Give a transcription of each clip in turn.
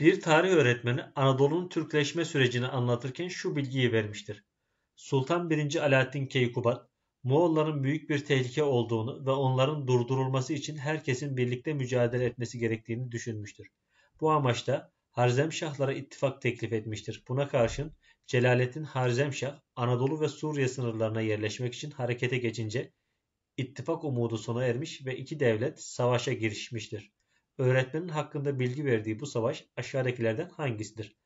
Bir tarih öğretmeni Anadolu'nun Türkleşme sürecini anlatırken şu bilgiyi vermiştir. Sultan 1. Alaaddin Keykubat, Moğolların büyük bir tehlike olduğunu ve onların durdurulması için herkesin birlikte mücadele etmesi gerektiğini düşünmüştür. Bu amaçla Harzemşahlara ittifak teklif etmiştir. Buna karşın Celalettin Harzemşah Anadolu ve Suriye sınırlarına yerleşmek için harekete geçince ittifak umudu sona ermiş ve iki devlet savaşa girişmiştir. Öğretmenin hakkında bilgi verdiği bu savaş aşağıdakilerden hangisidir?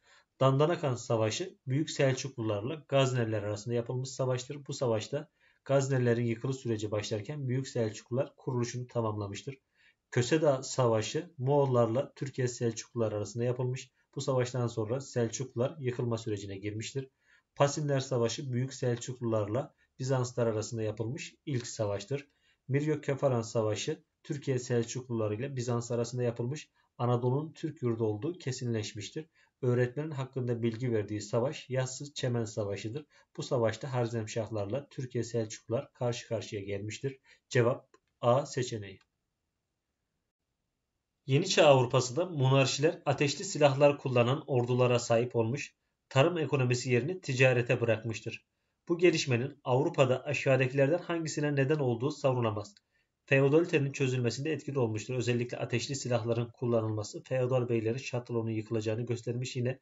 Dandanakan Savaşı Büyük Selçuklularla Gazneliler arasında yapılmış savaştır. Bu savaşta Gaznelilerin yıkılı süreci başlarken Büyük Selçuklular kuruluşunu tamamlamıştır. Köseda Savaşı Moğollarla Türkiye Selçuklular arasında yapılmış. Bu savaştan sonra Selçuklular yıkılma sürecine girmiştir. Pasinler Savaşı Büyük Selçuklularla Bizanslar arasında yapılmış ilk savaştır. Miryok Kefaran Savaşı Türkiye Selçukluları ile Bizans arasında yapılmış Anadolu'nun Türk yurdu olduğu kesinleşmiştir. Öğretmenin hakkında bilgi verdiği savaş Yassız Çemen Savaşı'dır. Bu savaşta Harzemşahlarla Türkiye Selçuklular karşı karşıya gelmiştir. Cevap A seçeneği. Yeni Çağ Avrupası'da monarşiler ateşli silahlar kullanan ordulara sahip olmuş, tarım ekonomisi yerini ticarete bırakmıştır. Bu gelişmenin Avrupa'da aşağıdakilerden hangisine neden olduğu savunamaz. Feodalitenin çözülmesinde etkili olmuştur. Özellikle ateşli silahların kullanılması feodal beylerin şatlonun yıkılacağını göstermiş yine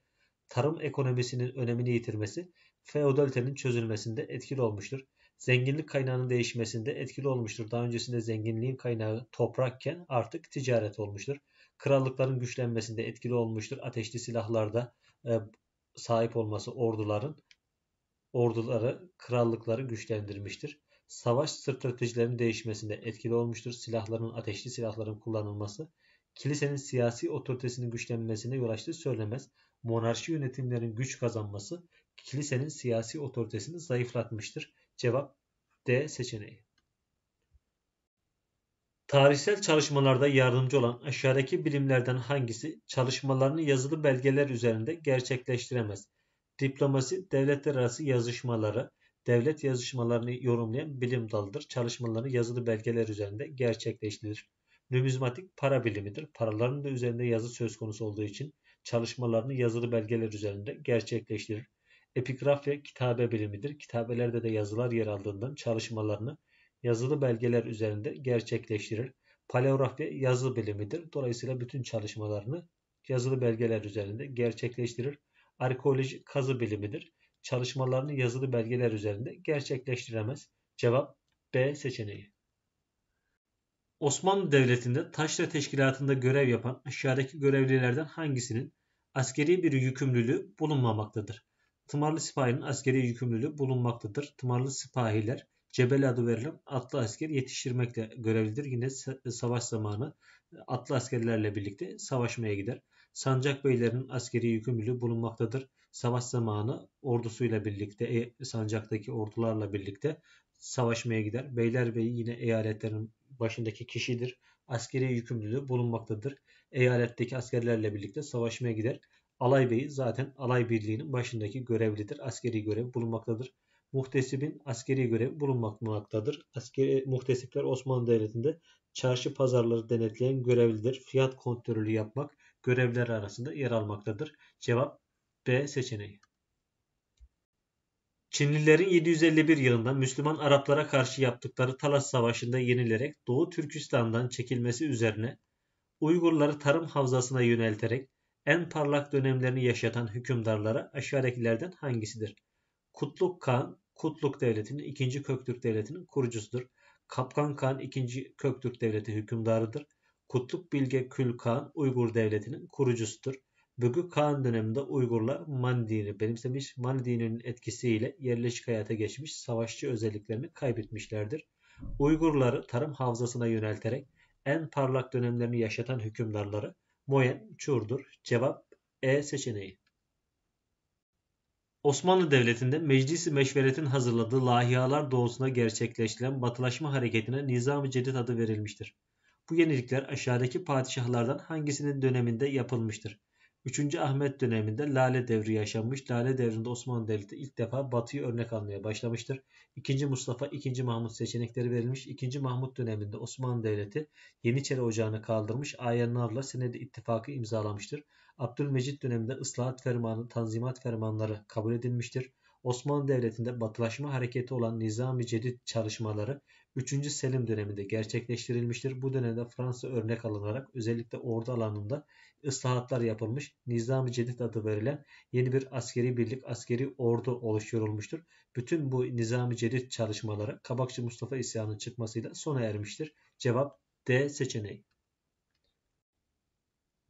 tarım ekonomisinin önemini yitirmesi feodalitenin çözülmesinde etkili olmuştur. Zenginlik kaynağının değişmesinde etkili olmuştur. Daha öncesinde zenginliğin kaynağı toprakken artık ticaret olmuştur. Krallıkların güçlenmesinde etkili olmuştur. Ateşli silahlarda e, sahip olması orduların orduları krallıkları güçlendirmiştir savaş stratejilerinin değişmesinde etkili olmuştur. Silahların, ateşli silahların kullanılması, kilisenin siyasi otoritesinin güçlenmesine yol açtığı söylemez. Monarşi yönetimlerin güç kazanması kilisenin siyasi otoritesini zayıflatmıştır. Cevap D seçeneği. Tarihsel çalışmalarda yardımcı olan aşağıdaki bilimlerden hangisi çalışmalarını yazılı belgeler üzerinde gerçekleştiremez? Diplomasi, devletler arası yazışmaları, devlet yazışmalarını yorumlayan bilim dalıdır. Çalışmaları yazılı belgeler üzerinde gerçekleştirilir. Numizmatik para bilimidir. Paraların da üzerinde yazı söz konusu olduğu için çalışmalarını yazılı belgeler üzerinde gerçekleştirir. ve kitabe bilimidir. Kitabelerde de yazılar yer aldığından çalışmalarını yazılı belgeler üzerinde gerçekleştirir. Paleografya yazı bilimidir. Dolayısıyla bütün çalışmalarını yazılı belgeler üzerinde gerçekleştirir. Arkeoloji kazı bilimidir çalışmalarını yazılı belgeler üzerinde gerçekleştiremez. Cevap B seçeneği. Osmanlı Devleti'nde Taşra Teşkilatı'nda görev yapan aşağıdaki görevlilerden hangisinin askeri bir yükümlülüğü bulunmamaktadır? Tımarlı sipahinin askeri yükümlülüğü bulunmaktadır. Tımarlı sipahiler Cebel adı verilen atlı asker yetiştirmekle görevlidir. Yine savaş zamanı e, atlı askerlerle birlikte savaşmaya gider. Sancak beylerinin askeri yükümlülüğü bulunmaktadır savaş zamanı ordusuyla birlikte e, sancaktaki ordularla birlikte savaşmaya gider. Beylerbeyi yine eyaletlerin başındaki kişidir. Askeri yükümlülüğü bulunmaktadır. Eyaletteki askerlerle birlikte savaşmaya gider. Alay beyi zaten alay birliğinin başındaki görevlidir. Askeri görev bulunmaktadır. Muhtesibin askeri görevi bulunmaktadır. Askeri, muhtesipler Osmanlı Devleti'nde çarşı pazarları denetleyen görevlidir. Fiyat kontrolü yapmak görevler arasında yer almaktadır. Cevap B seçeneği. Çinlilerin 751 yılında Müslüman Araplara karşı yaptıkları Talas Savaşı'nda yenilerek Doğu Türkistan'dan çekilmesi üzerine Uygurları tarım havzasına yönelterek en parlak dönemlerini yaşatan hükümdarlara aşağıdakilerden hangisidir? Kutluk Kağan, Kutluk Devleti'nin 2. Köktürk Devleti'nin kurucusudur. Kapkan Kağan 2. Köktürk Devleti hükümdarıdır. Kutluk Bilge Kül Kağan Uygur Devleti'nin kurucusudur. Bükü Kağan döneminde Uygurlar Man dinini benimsemiş, Man dininin etkisiyle yerleşik hayata geçmiş savaşçı özelliklerini kaybetmişlerdir. Uygurları tarım havzasına yönelterek en parlak dönemlerini yaşatan hükümdarları Moyen Çur'dur. Cevap E seçeneği. Osmanlı Devleti'nde Meclisi Meşveret'in hazırladığı lahiyalar doğusuna gerçekleştiren batılaşma hareketine Nizam-ı Cedid adı verilmiştir. Bu yenilikler aşağıdaki padişahlardan hangisinin döneminde yapılmıştır? 3. Ahmet döneminde Lale Devri yaşanmış. Lale Devri'nde Osmanlı Devleti ilk defa Batı'yı örnek almaya başlamıştır. 2. Mustafa, 2. Mahmut seçenekleri verilmiş. 2. Mahmut döneminde Osmanlı Devleti Yeniçeri Ocağı'nı kaldırmış. Ayanlarla senedi ittifakı imzalamıştır. Abdülmecit döneminde ıslahat fermanı, tanzimat fermanları kabul edilmiştir. Osmanlı Devleti'nde batılaşma hareketi olan Nizami Cedid çalışmaları 3. Selim döneminde gerçekleştirilmiştir. Bu dönemde Fransa örnek alınarak özellikle ordu alanında ıslahatlar yapılmış, Nizam-ı Cedid adı verilen yeni bir askeri birlik, askeri ordu oluşturulmuştur. Bütün bu Nizam-ı Cedid çalışmaları Kabakçı Mustafa isyanının çıkmasıyla sona ermiştir. Cevap D seçeneği.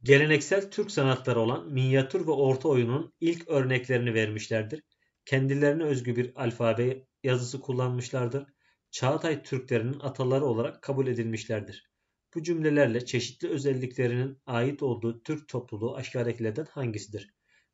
Geleneksel Türk sanatları olan minyatür ve orta oyunun ilk örneklerini vermişlerdir. Kendilerine özgü bir alfabe yazısı kullanmışlardır. Çağatay Türklerinin ataları olarak kabul edilmişlerdir. Bu cümlelerle çeşitli özelliklerinin ait olduğu Türk topluluğu aşağıdakilerden hangisidir?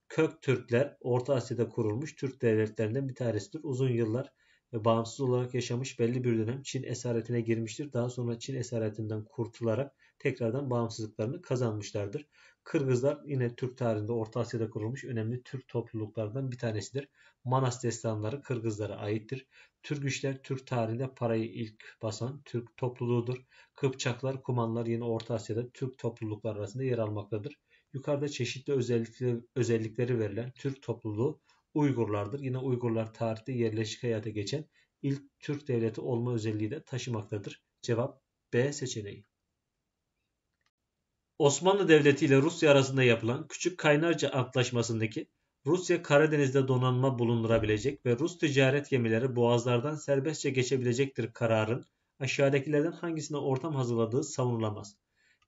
Kök Türkler Orta Asya'da kurulmuş Türk devletlerinden bir tanesidir. Uzun yıllar ve bağımsız olarak yaşamış belli bir dönem Çin esaretine girmiştir. Daha sonra Çin esaretinden kurtularak tekrardan bağımsızlıklarını kazanmışlardır. Kırgızlar yine Türk tarihinde Orta Asya'da kurulmuş önemli Türk topluluklardan bir tanesidir. Manas destanları Kırgızlara aittir. Türk işler Türk tarihinde parayı ilk basan Türk topluluğudur. Kıpçaklar, Kumanlar yine Orta Asya'da Türk topluluklar arasında yer almaktadır. Yukarıda çeşitli özellikleri, özellikleri verilen Türk topluluğu Uygurlardır. Yine Uygurlar tarihte yerleşik hayata geçen ilk Türk devleti olma özelliği de taşımaktadır. Cevap B seçeneği. Osmanlı Devleti ile Rusya arasında yapılan Küçük Kaynarca Antlaşması'ndaki Rusya Karadeniz'de donanma bulundurabilecek ve Rus ticaret gemileri boğazlardan serbestçe geçebilecektir kararın aşağıdakilerden hangisine ortam hazırladığı savunulamaz.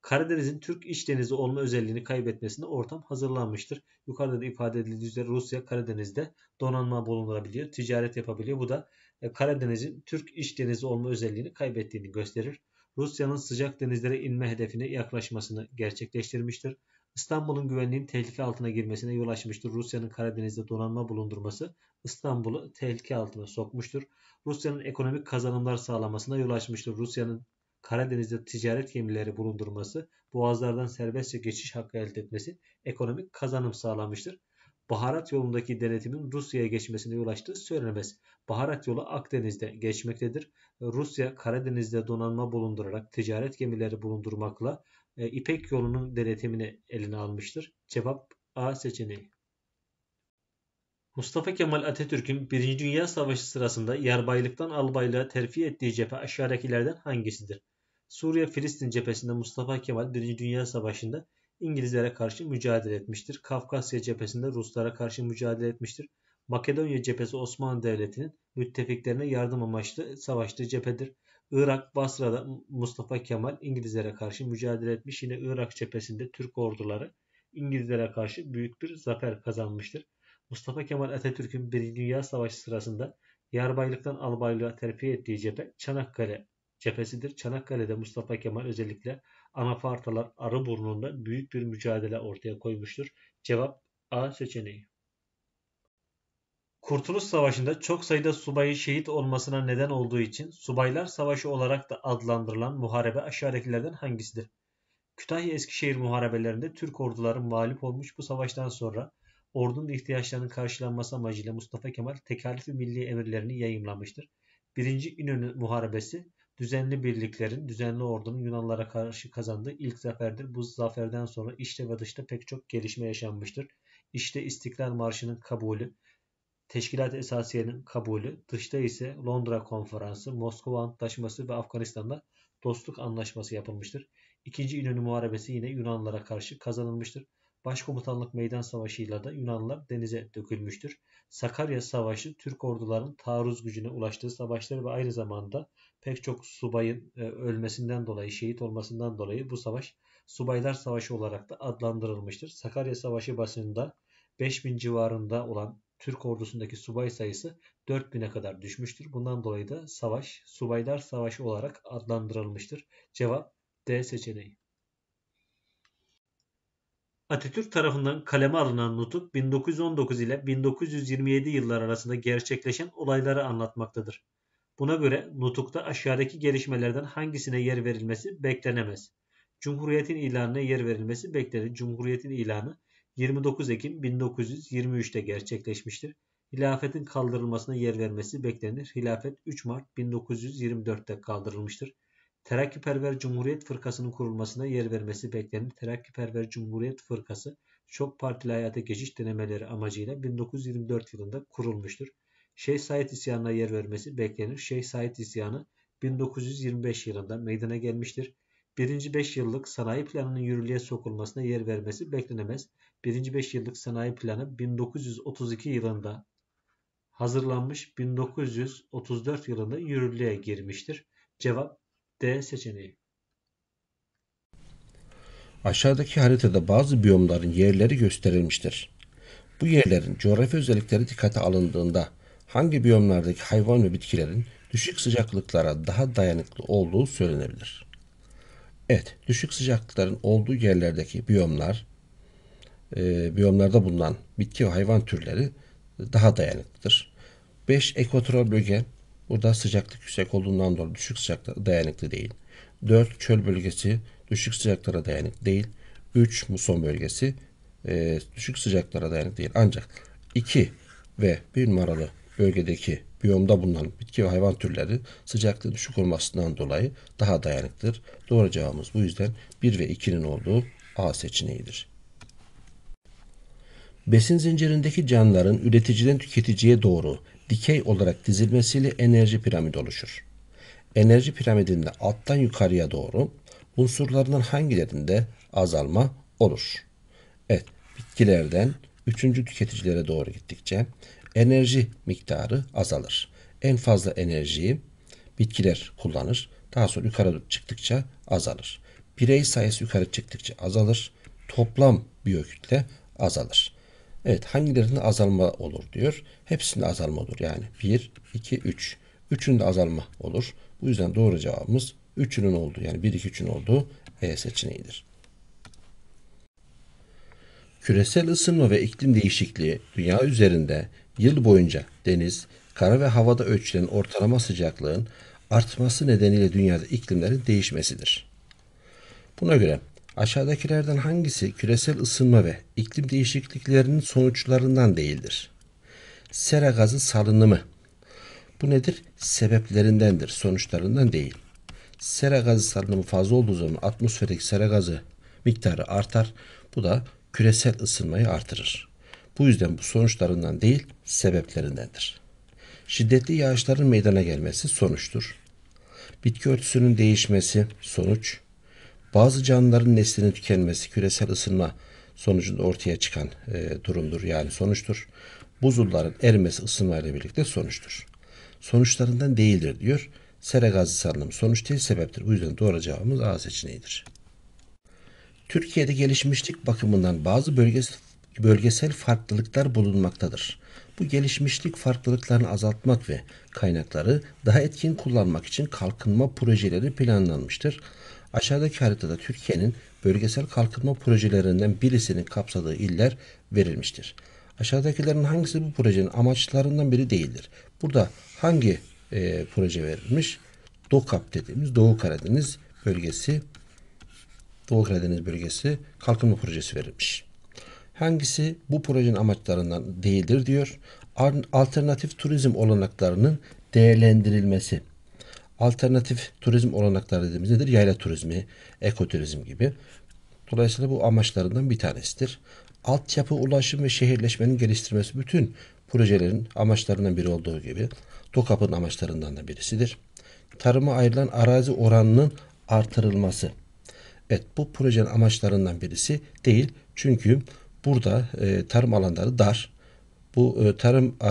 Karadeniz'in Türk iç denizi olma özelliğini kaybetmesine ortam hazırlanmıştır. Yukarıda da ifade edildiği üzere Rusya Karadeniz'de donanma bulundurabiliyor, ticaret yapabiliyor. Bu da e, Karadeniz'in Türk iç denizi olma özelliğini kaybettiğini gösterir. Rusya'nın sıcak denizlere inme hedefine yaklaşmasını gerçekleştirmiştir. İstanbul'un güvenliğinin tehlike altına girmesine yol açmıştır. Rusya'nın Karadeniz'de donanma bulundurması İstanbul'u tehlike altına sokmuştur. Rusya'nın ekonomik kazanımlar sağlamasına yol açmıştır. Rusya'nın Karadeniz'de ticaret gemileri bulundurması, boğazlardan serbestçe geçiş hakkı elde etmesi ekonomik kazanım sağlamıştır baharat yolundaki denetimin Rusya'ya geçmesine yol açtığı söylenemez. Baharat yolu Akdeniz'de geçmektedir. Rusya Karadeniz'de donanma bulundurarak ticaret gemileri bulundurmakla e, İpek yolunun denetimini eline almıştır. Cevap A seçeneği. Mustafa Kemal Atatürk'ün 1. Dünya Savaşı sırasında yarbaylıktan albaylığa terfi ettiği cephe aşağıdakilerden hangisidir? Suriye-Filistin cephesinde Mustafa Kemal 1. Dünya Savaşı'nda İngilizlere karşı mücadele etmiştir. Kafkasya cephesinde Ruslara karşı mücadele etmiştir. Makedonya cephesi Osmanlı Devleti'nin müttefiklerine yardım amaçlı savaştığı cephedir. Irak Basra'da Mustafa Kemal İngilizlere karşı mücadele etmiş. Yine Irak cephesinde Türk orduları İngilizlere karşı büyük bir zafer kazanmıştır. Mustafa Kemal Atatürk'ün Birinci Dünya Savaşı sırasında yarbaylıktan albaylığa terfi ettiği cephe Çanakkale cephesidir. Çanakkale'de Mustafa Kemal özellikle Anafartalar burnunda büyük bir mücadele ortaya koymuştur. Cevap A seçeneği. Kurtuluş Savaşı'nda çok sayıda subayı şehit olmasına neden olduğu için Subaylar Savaşı olarak da adlandırılan muharebe aşağıdakilerden hangisidir? Kütahya-Eskişehir muharebelerinde Türk orduları mağlup olmuş bu savaştan sonra ordunun ihtiyaçlarının karşılanması amacıyla Mustafa Kemal tekalifi milli emirlerini yayımlamıştır. Birinci İnönü Muharebesi düzenli birliklerin, düzenli ordunun Yunanlara karşı kazandığı ilk zaferdir. Bu zaferden sonra içte ve dışta pek çok gelişme yaşanmıştır. İşte İstiklal Marşı'nın kabulü, Teşkilat Esasiye'nin kabulü, dışta ise Londra Konferansı, Moskova Antlaşması ve Afganistan'da Dostluk Anlaşması yapılmıştır. İkinci İnönü Muharebesi yine Yunanlara karşı kazanılmıştır. Başkomutanlık meydan savaşıyla da Yunanlılar denize dökülmüştür. Sakarya Savaşı Türk ordularının taarruz gücüne ulaştığı savaşları ve aynı zamanda pek çok subayın e, ölmesinden dolayı, şehit olmasından dolayı bu savaş Subaylar Savaşı olarak da adlandırılmıştır. Sakarya Savaşı basında 5000 civarında olan Türk ordusundaki subay sayısı 4000'e kadar düşmüştür. Bundan dolayı da savaş Subaylar Savaşı olarak adlandırılmıştır. Cevap D seçeneği. Atatürk tarafından kaleme alınan nutuk 1919 ile 1927 yıllar arasında gerçekleşen olayları anlatmaktadır. Buna göre nutukta aşağıdaki gelişmelerden hangisine yer verilmesi beklenemez. Cumhuriyetin ilanına yer verilmesi beklenir. Cumhuriyetin ilanı 29 Ekim 1923'te gerçekleşmiştir. Hilafetin kaldırılmasına yer vermesi beklenir. Hilafet 3 Mart 1924'te kaldırılmıştır. Terakkiperver Cumhuriyet Fırkası'nın kurulmasına yer vermesi beklenir. Terakkiperver Cumhuriyet Fırkası çok partili hayata geçiş denemeleri amacıyla 1924 yılında kurulmuştur. Şeyh Said isyanına yer vermesi beklenir. Şeyh Said isyanı 1925 yılında meydana gelmiştir. 1. 5 yıllık sanayi planının yürürlüğe sokulmasına yer vermesi beklenemez. 1. 5 yıllık sanayi planı 1932 yılında hazırlanmış, 1934 yılında yürürlüğe girmiştir. Cevap D seçeneği. Aşağıdaki haritada bazı biyomların yerleri gösterilmiştir. Bu yerlerin coğrafi özellikleri dikkate alındığında hangi biyomlardaki hayvan ve bitkilerin düşük sıcaklıklara daha dayanıklı olduğu söylenebilir. Evet, düşük sıcaklıkların olduğu yerlerdeki biyomlar, e, biyomlarda bulunan bitki ve hayvan türleri daha dayanıklıdır. 5. Ekvatoral bölge Burada sıcaklık yüksek olduğundan dolayı düşük sıcaklığa dayanıklı değil. 4 çöl bölgesi düşük sıcaklara dayanıklı değil. 3 muson bölgesi e, düşük sıcaklara dayanıklı değil. Ancak 2 ve 1 numaralı bölgedeki biyomda bulunan bitki ve hayvan türleri sıcaklığın düşük olmasından dolayı daha dayanıklıdır. Doğru cevabımız bu yüzden 1 ve 2'nin olduğu A seçeneğidir. Besin zincirindeki canlıların üreticiden tüketiciye doğru dikey olarak dizilmesiyle enerji piramidi oluşur. Enerji piramidinde alttan yukarıya doğru unsurlarının hangilerinde azalma olur? Evet, bitkilerden üçüncü tüketicilere doğru gittikçe enerji miktarı azalır. En fazla enerjiyi bitkiler kullanır. Daha sonra yukarı çıktıkça azalır. Birey sayısı yukarı çıktıkça azalır. Toplam biyokütle azalır. Evet hangilerinde azalma olur diyor. Hepsinde azalma olur. Yani 1, 2, 3. Üçünde azalma olur. Bu yüzden doğru cevabımız 3'ünün olduğu yani 1, 2, 3'ün olduğu E seçeneğidir. Küresel ısınma ve iklim değişikliği dünya üzerinde yıl boyunca deniz, kara ve havada ölçülen ortalama sıcaklığın artması nedeniyle dünyada iklimlerin değişmesidir. Buna göre Aşağıdakilerden hangisi küresel ısınma ve iklim değişikliklerinin sonuçlarından değildir? Sera gazı salınımı. Bu nedir? Sebeplerindendir, sonuçlarından değil. Sera gazı salınımı fazla olduğu zaman atmosferik sera gazı miktarı artar. Bu da küresel ısınmayı artırır. Bu yüzden bu sonuçlarından değil, sebeplerindendir. Şiddetli yağışların meydana gelmesi sonuçtur. Bitki örtüsünün değişmesi sonuç bazı canlıların neslinin tükenmesi küresel ısınma sonucunda ortaya çıkan e, durumdur yani sonuçtur. Buzulların erimesi ısınmayla birlikte sonuçtur. Sonuçlarından değildir diyor. Sere gazı salınımı sonuç değil sebeptir. Bu yüzden doğru cevabımız A seçeneğidir. Türkiye'de gelişmişlik bakımından bazı bölgesel, bölgesel farklılıklar bulunmaktadır. Bu gelişmişlik farklılıklarını azaltmak ve kaynakları daha etkin kullanmak için kalkınma projeleri planlanmıştır. Aşağıdaki haritada Türkiye'nin bölgesel kalkınma projelerinden birisinin kapsadığı iller verilmiştir. Aşağıdakilerin hangisi bu projenin amaçlarından biri değildir? Burada hangi e, proje verilmiş? DOKAP dediğimiz Doğu Karadeniz bölgesi Doğu Karadeniz bölgesi kalkınma projesi verilmiş. Hangisi bu projenin amaçlarından değildir diyor. Alternatif turizm olanaklarının değerlendirilmesi. Alternatif turizm olanakları dediğimiz nedir? Yayla turizmi, ekoturizm gibi. Dolayısıyla bu amaçlarından bir tanesidir. Altyapı, ulaşım ve şehirleşmenin geliştirmesi bütün projelerin amaçlarından biri olduğu gibi TOKAP'ın amaçlarından da birisidir. Tarıma ayrılan arazi oranının artırılması. Evet bu projenin amaçlarından birisi değil. Çünkü burada e, tarım alanları dar. Bu e, tarım e,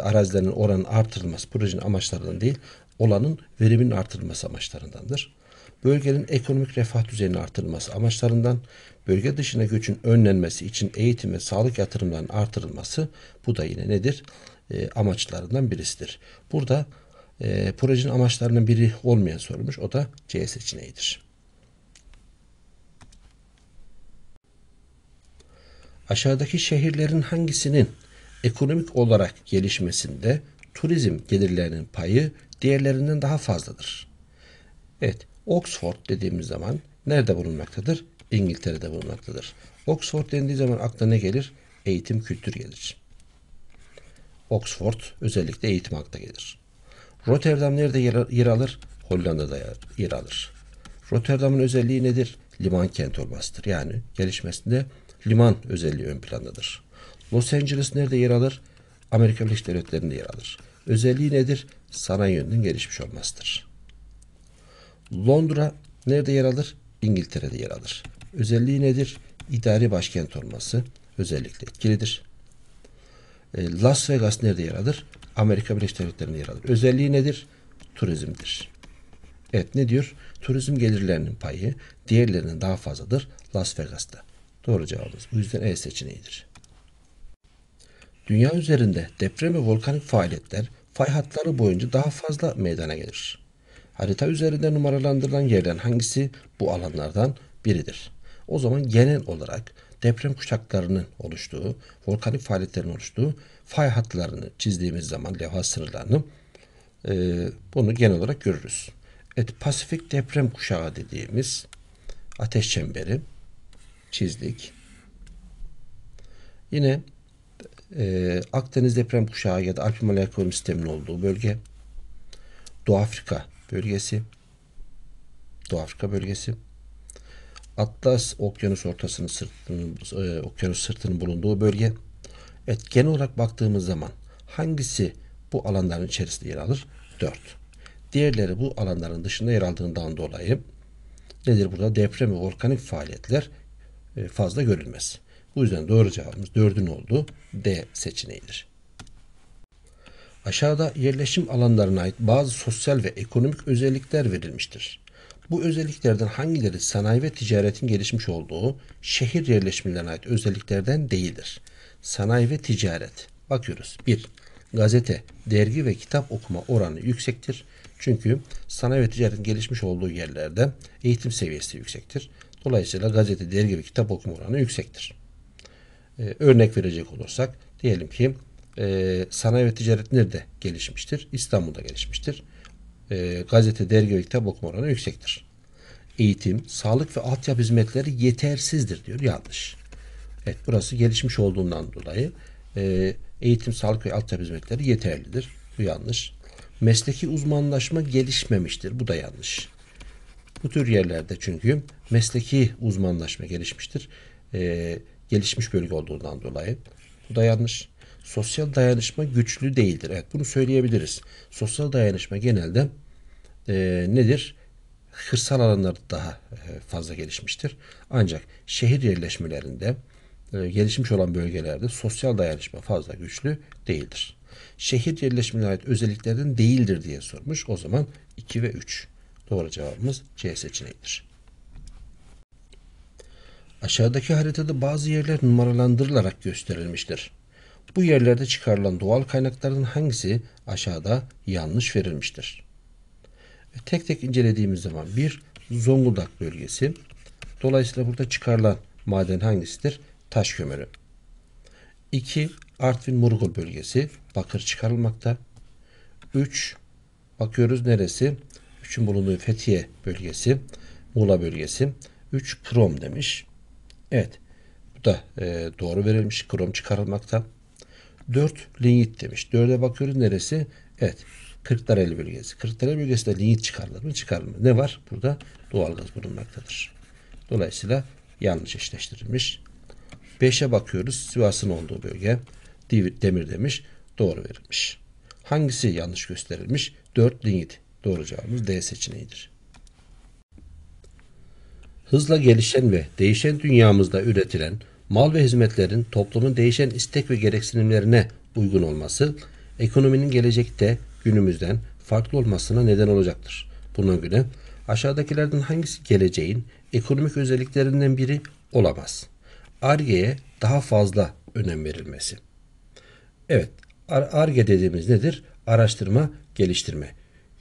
arazilerinin oranın artırılması projenin amaçlarından değil olanın verimin artırılması amaçlarındandır. Bölgenin ekonomik refah düzeyinin artırılması amaçlarından bölge dışına göçün önlenmesi için eğitim ve sağlık yatırımlarının artırılması bu da yine nedir? E, amaçlarından birisidir. Burada e, projenin amaçlarından biri olmayan sorulmuş. O da C seçeneğidir. Aşağıdaki şehirlerin hangisinin ekonomik olarak gelişmesinde turizm gelirlerinin payı diğerlerinden daha fazladır. Evet, Oxford dediğimiz zaman nerede bulunmaktadır? İngiltere'de bulunmaktadır. Oxford dendiği zaman akla ne gelir? Eğitim, kültür gelir. Oxford özellikle eğitim akla gelir. Rotterdam nerede yer alır? Hollanda'da yer alır. Rotterdam'ın özelliği nedir? Liman kent olmasıdır. Yani gelişmesinde liman özelliği ön plandadır. Los Angeles nerede yer alır? Amerika Birleşik Devletleri'nde yer alır özelliği nedir? Sanayi yönünün gelişmiş olmasıdır. Londra nerede yer alır? İngiltere'de yer alır. Özelliği nedir? İdari başkent olması özellikle etkilidir. E, Las Vegas nerede yer alır? Amerika Birleşik Devletleri'nde yer alır. Özelliği nedir? Turizmdir. Evet ne diyor? Turizm gelirlerinin payı diğerlerinin daha fazladır Las Vegas'ta. Doğru cevabımız. Bu yüzden E seçeneğidir. Dünya üzerinde deprem ve volkanik faaliyetler fay hatları boyunca daha fazla meydana gelir. Harita üzerinde numaralandırılan yerden hangisi bu alanlardan biridir? O zaman genel olarak deprem kuşaklarının oluştuğu, volkanik faaliyetlerin oluştuğu fay hatlarını çizdiğimiz zaman levha sınırlarını e, bunu genel olarak görürüz. Evet, Pasifik deprem kuşağı dediğimiz ateş çemberi çizdik. Yine e, Akdeniz deprem kuşağı ya da Alp Himalaya ekonomi sisteminin olduğu bölge, Doğu Afrika bölgesi, Doğu Afrika bölgesi, Atlas okyanus ortasının sırtının, e, okyanus sırtının bulunduğu bölge. Evet genel olarak baktığımız zaman hangisi bu alanların içerisinde yer alır? 4. Diğerleri bu alanların dışında yer aldığından dolayı nedir burada deprem ve volkanik faaliyetler e, fazla görülmez. Bu yüzden doğru cevabımız 4'ün oldu. D seçeneğidir. Aşağıda yerleşim alanlarına ait bazı sosyal ve ekonomik özellikler verilmiştir. Bu özelliklerden hangileri sanayi ve ticaretin gelişmiş olduğu şehir yerleşimlerine ait özelliklerden değildir? Sanayi ve ticaret. Bakıyoruz. 1. Gazete, dergi ve kitap okuma oranı yüksektir. Çünkü sanayi ve ticaretin gelişmiş olduğu yerlerde eğitim seviyesi yüksektir. Dolayısıyla gazete, dergi ve kitap okuma oranı yüksektir. E, örnek verecek olursak diyelim ki e, sanayi ve ticaret nerede gelişmiştir? İstanbul'da gelişmiştir. E, gazete, dergi ve kitap okuma oranı yüksektir. Eğitim, sağlık ve altyapı hizmetleri yetersizdir diyor. Yanlış. Evet burası gelişmiş olduğundan dolayı e, eğitim, sağlık ve altyapı hizmetleri yeterlidir. Bu yanlış. Mesleki uzmanlaşma gelişmemiştir. Bu da yanlış. Bu tür yerlerde çünkü mesleki uzmanlaşma gelişmiştir. E, gelişmiş bölge olduğundan dolayı. Bu da yanlış. Sosyal dayanışma güçlü değildir. Evet bunu söyleyebiliriz. Sosyal dayanışma genelde e, nedir? Kırsal alanlarda daha e, fazla gelişmiştir. Ancak şehir yerleşmelerinde e, gelişmiş olan bölgelerde sosyal dayanışma fazla güçlü değildir. Şehir yerleşmelerine ait özelliklerden değildir diye sormuş. O zaman 2 ve 3. Doğru cevabımız C seçeneğidir. Aşağıdaki haritada bazı yerler numaralandırılarak gösterilmiştir. Bu yerlerde çıkarılan doğal kaynakların hangisi aşağıda yanlış verilmiştir? Tek tek incelediğimiz zaman bir Zonguldak bölgesi. Dolayısıyla burada çıkarılan maden hangisidir? Taş kömürü. 2. Artvin Murgul bölgesi. Bakır çıkarılmakta. 3. Bakıyoruz neresi? 3'ün bulunduğu Fethiye bölgesi. Muğla bölgesi. 3. prom demiş. Evet. Bu da e, doğru verilmiş. Krom çıkarılmakta. 4 linyit demiş. 4'e bakıyoruz neresi? Evet. Kırklareli bölgesi. Kırklareli bölgesinde linyit çıkarılır mı? mı? Ne var? Burada doğalgaz bulunmaktadır. Dolayısıyla yanlış eşleştirilmiş. 5'e bakıyoruz. Sivas'ın olduğu bölge. Demir demiş. Doğru verilmiş. Hangisi yanlış gösterilmiş? 4 linyit. Doğru cevabımız D seçeneğidir. Hızla gelişen ve değişen dünyamızda üretilen mal ve hizmetlerin toplumun değişen istek ve gereksinimlerine uygun olması ekonominin gelecekte günümüzden farklı olmasına neden olacaktır. Buna göre aşağıdakilerden hangisi geleceğin ekonomik özelliklerinden biri olamaz? Arge'ye daha fazla önem verilmesi. Evet, Arge dediğimiz nedir? Araştırma, geliştirme.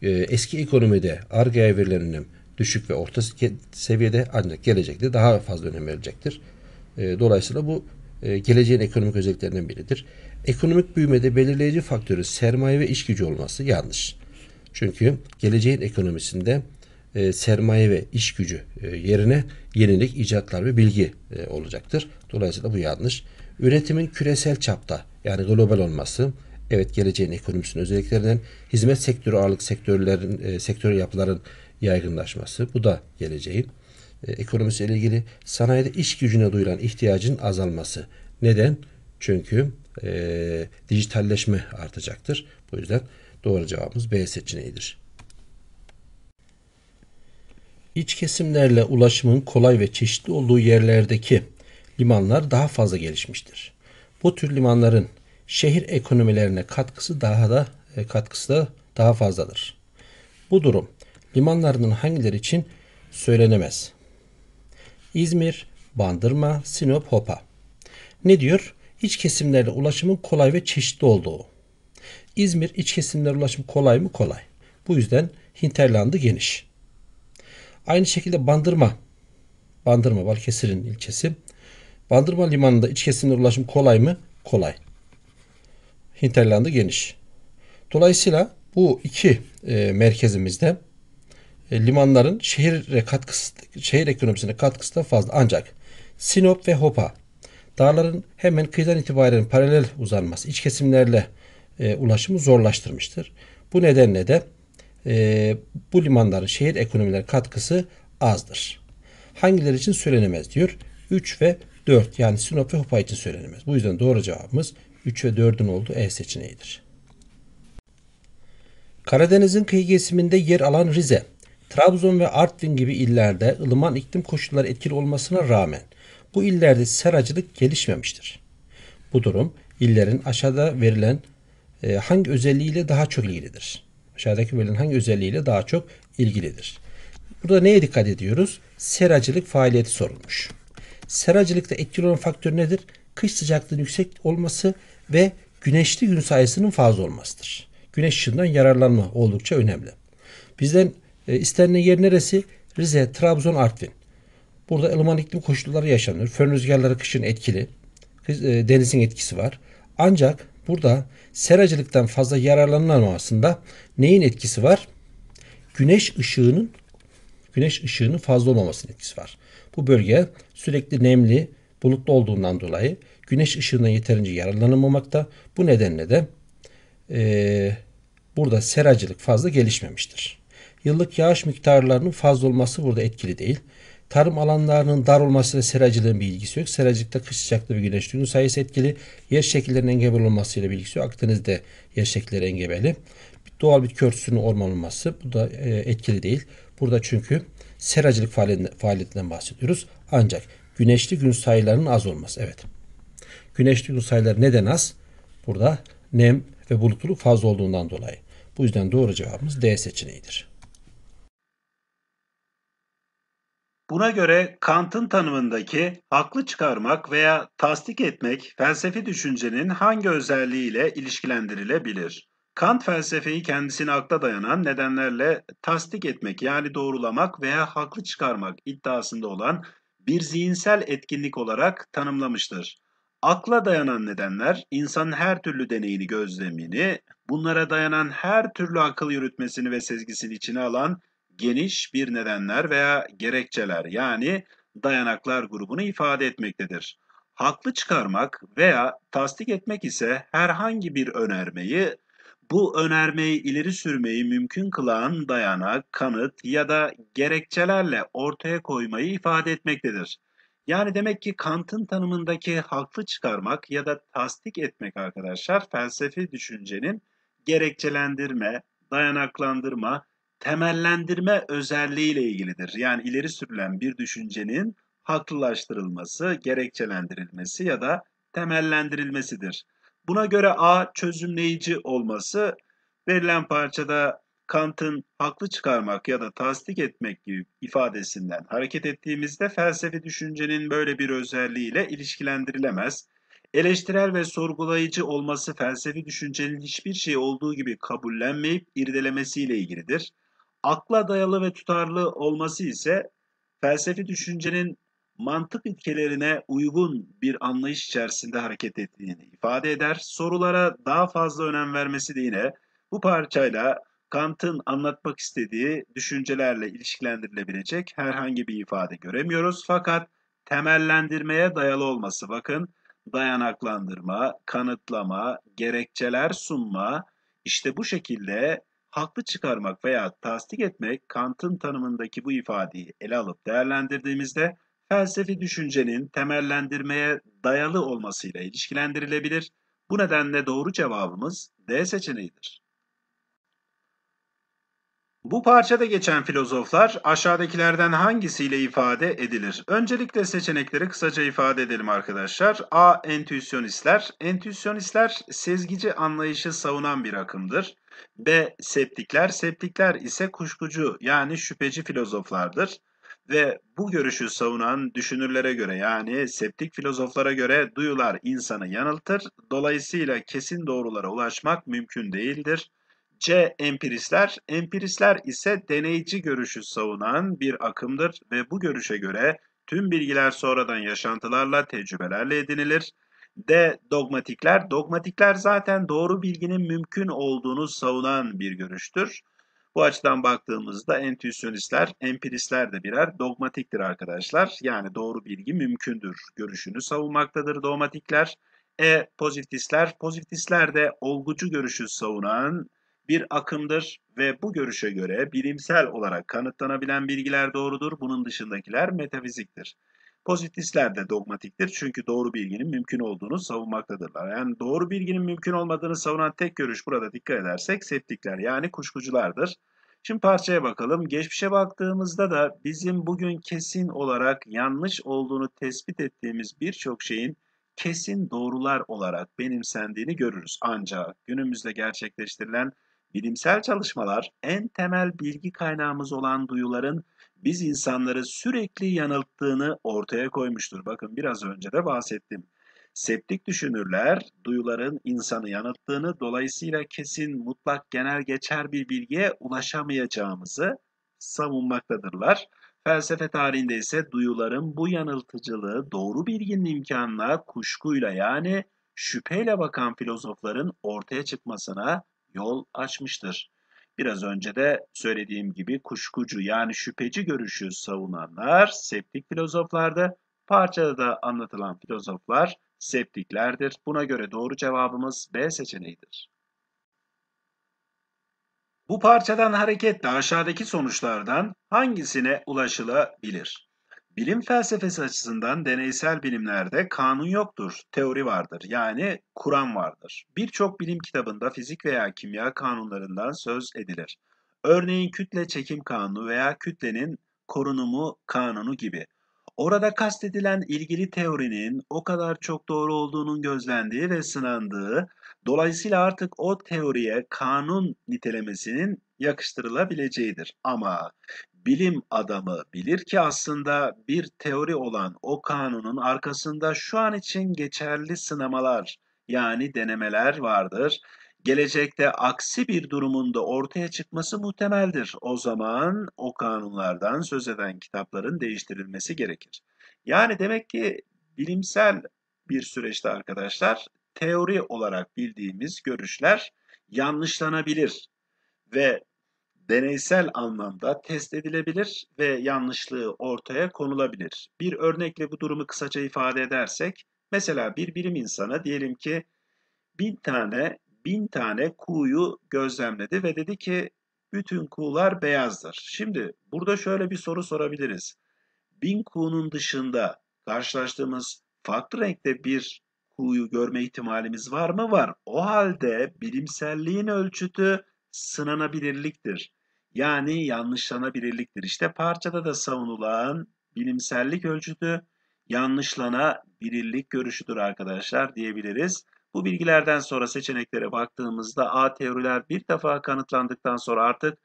Ee, eski ekonomide Arge'ye verilen önem düşük ve orta seviyede ancak gelecekte daha fazla önem verecektir. Ee, dolayısıyla bu e, geleceğin ekonomik özelliklerinden biridir. Ekonomik büyümede belirleyici faktörü sermaye ve iş gücü olması yanlış. Çünkü geleceğin ekonomisinde e, sermaye ve iş gücü e, yerine yenilik, icatlar ve bilgi olacaktır. Dolayısıyla bu yanlış. Üretimin küresel çapta yani global olması evet geleceğin ekonomisinin özelliklerinden hizmet sektörü ağırlık sektörlerin sektör yapıların yaygınlaşması. Bu da geleceğin e, ile ilgili sanayide iş gücüne duyulan ihtiyacın azalması. Neden? Çünkü e, dijitalleşme artacaktır. Bu yüzden doğru cevabımız B seçeneğidir. İç kesimlerle ulaşımın kolay ve çeşitli olduğu yerlerdeki limanlar daha fazla gelişmiştir. Bu tür limanların şehir ekonomilerine katkısı daha da e, katkısı da daha fazladır. Bu durum limanlarının hangileri için söylenemez? İzmir, Bandırma, Sinop, Hopa. Ne diyor? İç kesimlerle ulaşımın kolay ve çeşitli olduğu. İzmir iç kesimlerle ulaşım kolay mı? Kolay. Bu yüzden hinterlandı geniş. Aynı şekilde Bandırma. Bandırma Balıkesir'in ilçesi. Bandırma limanında iç kesimlerle ulaşım kolay mı? Kolay. Hinterlandı geniş. Dolayısıyla bu iki e, merkezimizde e, limanların şehir katkısı, şehir ekonomisine katkısı da fazla. Ancak Sinop ve Hopa dağların hemen kıyıdan itibaren paralel uzanması iç kesimlerle e, ulaşımı zorlaştırmıştır. Bu nedenle de e, bu limanların şehir ekonomilerine katkısı azdır. Hangileri için söylenemez diyor? 3 ve 4 yani Sinop ve Hopa için söylenemez. Bu yüzden doğru cevabımız 3 ve 4'ün olduğu E seçeneğidir. Karadeniz'in kıyı kesiminde yer alan Rize, Trabzon ve Artvin gibi illerde ılıman iklim koşulları etkili olmasına rağmen bu illerde seracılık gelişmemiştir. Bu durum illerin aşağıda verilen e, hangi özelliğiyle daha çok ilgilidir? Aşağıdaki verilen hangi özelliğiyle daha çok ilgilidir? Burada neye dikkat ediyoruz? Seracılık faaliyeti sorulmuş. Seracılıkta etkili olan faktör nedir? Kış sıcaklığının yüksek olması ve güneşli gün sayısının fazla olmasıdır. Güneş ışığından yararlanma oldukça önemli. Bizden e, istenilen yer neresi? Rize, Trabzon, Artvin. Burada ılıman iklim koşulları yaşanıyor. Fön rüzgarları kışın etkili. E, denizin etkisi var. Ancak burada seracılıktan fazla yararlanılmamasında neyin etkisi var? Güneş ışığının güneş ışığının fazla olmamasının etkisi var. Bu bölge sürekli nemli, bulutlu olduğundan dolayı güneş ışığından yeterince yararlanılmamakta. Bu nedenle de e, burada seracılık fazla gelişmemiştir. Yıllık yağış miktarlarının fazla olması burada etkili değil. Tarım alanlarının dar olmasıyla seracılığın bir ilgisi yok. Seracılıkta kış sıcaklığı ve güneş gün sayısı etkili. Yer şekillerinin engebeli olmasıyla bir ilgisi yok. Akdeniz'de yer şekilleri engebeli. Doğal bitki örtüsünün orman olması bu da e, etkili değil. Burada çünkü seracılık faaliyetinden bahsediyoruz. Ancak güneşli gün sayılarının az olması. Evet. Güneşli gün sayıları neden az? Burada nem ve bulutluluk fazla olduğundan dolayı. Bu yüzden doğru cevabımız D seçeneğidir. Buna göre Kant'ın tanımındaki haklı çıkarmak veya tasdik etmek felsefi düşüncenin hangi özelliğiyle ilişkilendirilebilir? Kant felsefeyi kendisini akla dayanan nedenlerle tasdik etmek yani doğrulamak veya haklı çıkarmak iddiasında olan bir zihinsel etkinlik olarak tanımlamıştır. Akla dayanan nedenler insanın her türlü deneyini, gözlemini, bunlara dayanan her türlü akıl yürütmesini ve sezgisini içine alan geniş bir nedenler veya gerekçeler yani dayanaklar grubunu ifade etmektedir. Haklı çıkarmak veya tasdik etmek ise herhangi bir önermeyi, bu önermeyi ileri sürmeyi mümkün kılan dayanak, kanıt ya da gerekçelerle ortaya koymayı ifade etmektedir. Yani demek ki Kant'ın tanımındaki haklı çıkarmak ya da tasdik etmek arkadaşlar felsefi düşüncenin gerekçelendirme, dayanaklandırma temellendirme özelliğiyle ilgilidir. Yani ileri sürülen bir düşüncenin haklılaştırılması, gerekçelendirilmesi ya da temellendirilmesidir. Buna göre A çözümleyici olması verilen parçada Kant'ın haklı çıkarmak ya da tasdik etmek gibi ifadesinden hareket ettiğimizde felsefi düşüncenin böyle bir özelliğiyle ilişkilendirilemez. Eleştirel ve sorgulayıcı olması felsefi düşüncenin hiçbir şey olduğu gibi kabullenmeyip irdelemesiyle ilgilidir. Akla dayalı ve tutarlı olması ise felsefi düşüncenin mantık ilkelerine uygun bir anlayış içerisinde hareket ettiğini ifade eder. Sorulara daha fazla önem vermesi de yine bu parçayla Kant'ın anlatmak istediği düşüncelerle ilişkilendirilebilecek herhangi bir ifade göremiyoruz. Fakat temellendirmeye dayalı olması bakın dayanaklandırma, kanıtlama, gerekçeler sunma işte bu şekilde haklı çıkarmak veya tasdik etmek Kant'ın tanımındaki bu ifadeyi ele alıp değerlendirdiğimizde felsefi düşüncenin temellendirmeye dayalı olmasıyla ilişkilendirilebilir. Bu nedenle doğru cevabımız D seçeneğidir. Bu parçada geçen filozoflar aşağıdakilerden hangisiyle ifade edilir? Öncelikle seçenekleri kısaca ifade edelim arkadaşlar. A. Entüisyonistler. Entüisyonistler sezgici anlayışı savunan bir akımdır. B. Septikler. Septikler ise kuşkucu yani şüpheci filozoflardır ve bu görüşü savunan düşünürlere göre yani septik filozoflara göre duyular insanı yanıltır. Dolayısıyla kesin doğrulara ulaşmak mümkün değildir. C. Empiristler. Empiristler ise deneyici görüşü savunan bir akımdır ve bu görüşe göre tüm bilgiler sonradan yaşantılarla, tecrübelerle edinilir. D. Dogmatikler. Dogmatikler zaten doğru bilginin mümkün olduğunu savunan bir görüştür. Bu açıdan baktığımızda entüisyonistler, empiristler de birer dogmatiktir arkadaşlar. Yani doğru bilgi mümkündür görüşünü savunmaktadır dogmatikler. E pozitistler, pozitistler de olgucu görüşü savunan bir akımdır ve bu görüşe göre bilimsel olarak kanıtlanabilen bilgiler doğrudur. Bunun dışındakiler metafiziktir. Pozitivistler de dogmatiktir çünkü doğru bilginin mümkün olduğunu savunmaktadırlar. Yani doğru bilginin mümkün olmadığını savunan tek görüş burada dikkat edersek septikler yani kuşkuculardır. Şimdi parçaya bakalım. Geçmişe baktığımızda da bizim bugün kesin olarak yanlış olduğunu tespit ettiğimiz birçok şeyin kesin doğrular olarak benimsendiğini görürüz. Ancak günümüzde gerçekleştirilen bilimsel çalışmalar en temel bilgi kaynağımız olan duyuların biz insanları sürekli yanılttığını ortaya koymuştur. Bakın biraz önce de bahsettim. Septik düşünürler duyuların insanı yanılttığını dolayısıyla kesin mutlak genel geçer bir bilgiye ulaşamayacağımızı savunmaktadırlar. Felsefe tarihinde ise duyuların bu yanıltıcılığı doğru bilginin imkanına kuşkuyla yani şüpheyle bakan filozofların ortaya çıkmasına yol açmıştır. Biraz önce de söylediğim gibi kuşkucu yani şüpheci görüşü savunanlar septik filozoflardı. Parçada da anlatılan filozoflar septiklerdir. Buna göre doğru cevabımız B seçeneğidir. Bu parçadan hareketle aşağıdaki sonuçlardan hangisine ulaşılabilir? Bilim felsefesi açısından deneysel bilimlerde kanun yoktur, teori vardır yani Kur'an vardır. Birçok bilim kitabında fizik veya kimya kanunlarından söz edilir. Örneğin kütle çekim kanunu veya kütlenin korunumu kanunu gibi. Orada kastedilen ilgili teorinin o kadar çok doğru olduğunun gözlendiği ve sınandığı, dolayısıyla artık o teoriye kanun nitelemesinin yakıştırılabileceğidir. Ama bilim adamı bilir ki aslında bir teori olan o kanunun arkasında şu an için geçerli sınamalar yani denemeler vardır. Gelecekte aksi bir durumunda ortaya çıkması muhtemeldir. O zaman o kanunlardan söz eden kitapların değiştirilmesi gerekir. Yani demek ki bilimsel bir süreçte arkadaşlar teori olarak bildiğimiz görüşler yanlışlanabilir ve deneysel anlamda test edilebilir ve yanlışlığı ortaya konulabilir. Bir örnekle bu durumu kısaca ifade edersek, mesela bir bilim insanı diyelim ki bin tane bin tane kuğuyu gözlemledi ve dedi ki bütün kuğular beyazdır. Şimdi burada şöyle bir soru sorabiliriz. Bin kuğunun dışında karşılaştığımız farklı renkte bir kuğuyu görme ihtimalimiz var mı? Var. O halde bilimselliğin ölçütü sınanabilirliktir. Yani yanlışlanabilirliktir. İşte parçada da savunulan bilimsellik ölçütü yanlışlanabilirlik görüşüdür arkadaşlar diyebiliriz. Bu bilgilerden sonra seçeneklere baktığımızda A teoriler bir defa kanıtlandıktan sonra artık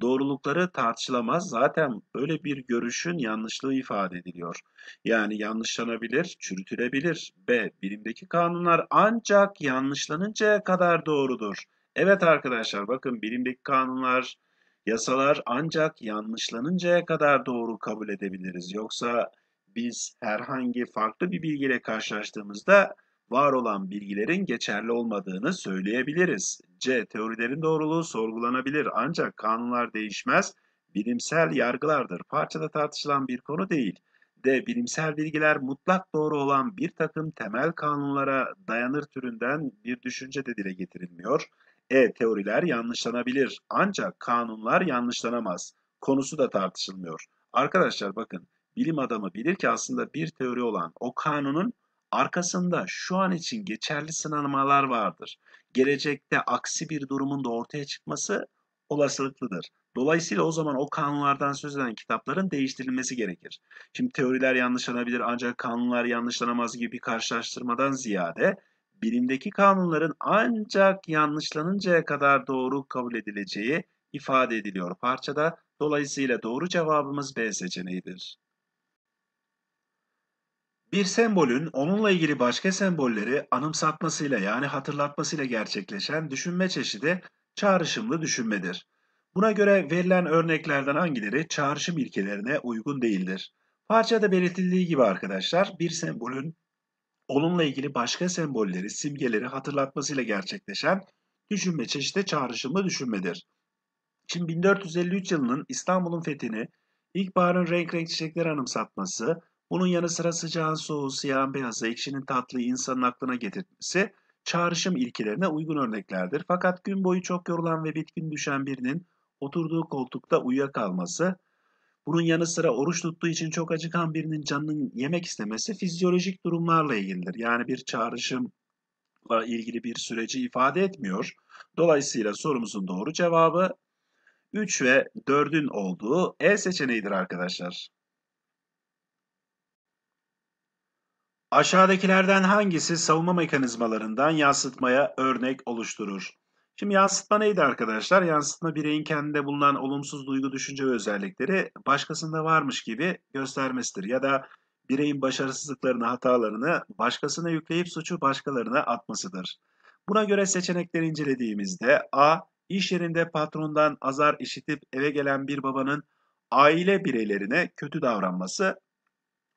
doğrulukları tartışılamaz. Zaten böyle bir görüşün yanlışlığı ifade ediliyor. Yani yanlışlanabilir, çürütülebilir. B. Bilimdeki kanunlar ancak yanlışlanıncaya kadar doğrudur. Evet arkadaşlar bakın bilimdeki kanunlar Yasalar ancak yanlışlanıncaya kadar doğru kabul edebiliriz. Yoksa biz herhangi farklı bir bilgiyle karşılaştığımızda var olan bilgilerin geçerli olmadığını söyleyebiliriz. C. Teorilerin doğruluğu sorgulanabilir ancak kanunlar değişmez, bilimsel yargılardır. Parçada tartışılan bir konu değil. D. Bilimsel bilgiler mutlak doğru olan bir takım temel kanunlara dayanır türünden bir düşünce de dile getirilmiyor. E-teoriler yanlışlanabilir ancak kanunlar yanlışlanamaz. Konusu da tartışılmıyor. Arkadaşlar bakın bilim adamı bilir ki aslında bir teori olan o kanunun arkasında şu an için geçerli sınanmalar vardır. Gelecekte aksi bir durumun da ortaya çıkması olasılıklıdır. Dolayısıyla o zaman o kanunlardan söz eden kitapların değiştirilmesi gerekir. Şimdi teoriler yanlışlanabilir ancak kanunlar yanlışlanamaz gibi bir karşılaştırmadan ziyade bilimdeki kanunların ancak yanlışlanıncaya kadar doğru kabul edileceği ifade ediliyor parçada. Dolayısıyla doğru cevabımız B seçeneğidir. Bir sembolün onunla ilgili başka sembolleri anımsatmasıyla yani hatırlatmasıyla gerçekleşen düşünme çeşidi çağrışımlı düşünmedir. Buna göre verilen örneklerden hangileri çağrışım ilkelerine uygun değildir? Parçada belirtildiği gibi arkadaşlar bir sembolün onunla ilgili başka sembolleri, simgeleri hatırlatmasıyla gerçekleşen düşünme çeşide çağrışımlı düşünmedir. Şimdi 1453 yılının İstanbul'un fethini, ilkbaharın renk renk çiçekleri anımsatması, bunun yanı sıra sıcağın soğuğu, siyahın beyazı, ekşinin tatlıyı insanın aklına getirmesi çağrışım ilkelerine uygun örneklerdir. Fakat gün boyu çok yorulan ve bitkin düşen birinin oturduğu koltukta uyuyakalması, bunun yanı sıra oruç tuttuğu için çok acıkan birinin canının yemek istemesi fizyolojik durumlarla ilgilidir. Yani bir çağrışımla ilgili bir süreci ifade etmiyor. Dolayısıyla sorumuzun doğru cevabı 3 ve 4'ün olduğu E seçeneğidir arkadaşlar. Aşağıdakilerden hangisi savunma mekanizmalarından yansıtmaya örnek oluşturur? Şimdi yansıtma neydi arkadaşlar? Yansıtma bireyin kendinde bulunan olumsuz duygu, düşünce ve özellikleri başkasında varmış gibi göstermesidir. Ya da bireyin başarısızlıklarını, hatalarını başkasına yükleyip suçu başkalarına atmasıdır. Buna göre seçenekleri incelediğimizde A. İş yerinde patrondan azar işitip eve gelen bir babanın aile bireylerine kötü davranması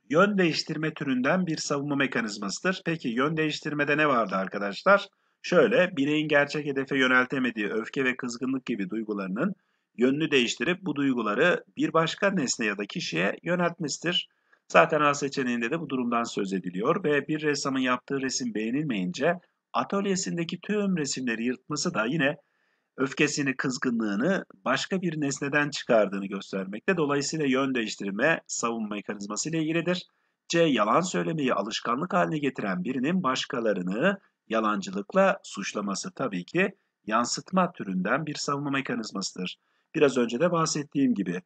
yön değiştirme türünden bir savunma mekanizmasıdır. Peki yön değiştirmede ne vardı arkadaşlar? Şöyle, bireyin gerçek hedefe yöneltemediği öfke ve kızgınlık gibi duygularının yönünü değiştirip bu duyguları bir başka nesne ya da kişiye yöneltmesidir. Zaten A seçeneğinde de bu durumdan söz ediliyor ve bir ressamın yaptığı resim beğenilmeyince atölyesindeki tüm resimleri yırtması da yine öfkesini, kızgınlığını başka bir nesneden çıkardığını göstermekte. Dolayısıyla yön değiştirme savunma mekanizması ile ilgilidir. C. Yalan söylemeyi alışkanlık haline getiren birinin başkalarını yalancılıkla suçlaması tabii ki yansıtma türünden bir savunma mekanizmasıdır. Biraz önce de bahsettiğim gibi.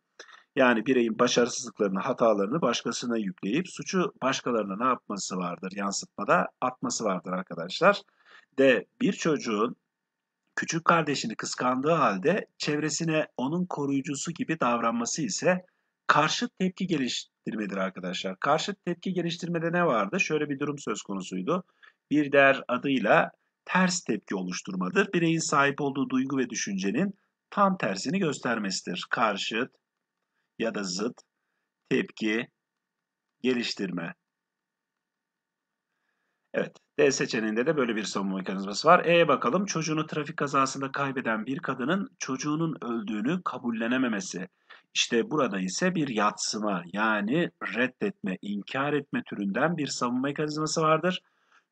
Yani bireyin başarısızlıklarını, hatalarını başkasına yükleyip suçu başkalarına ne yapması vardır? Yansıtmada atması vardır arkadaşlar. De bir çocuğun küçük kardeşini kıskandığı halde çevresine onun koruyucusu gibi davranması ise karşıt tepki geliştirmedir arkadaşlar. Karşıt tepki geliştirmede ne vardı? Şöyle bir durum söz konusuydu bir diğer adıyla ters tepki oluşturmadır. Bireyin sahip olduğu duygu ve düşüncenin tam tersini göstermesidir. Karşıt ya da zıt tepki geliştirme. Evet, D seçeneğinde de böyle bir savunma mekanizması var. E'ye bakalım. Çocuğunu trafik kazasında kaybeden bir kadının çocuğunun öldüğünü kabullenememesi. İşte burada ise bir yatsıma yani reddetme, inkar etme türünden bir savunma mekanizması vardır.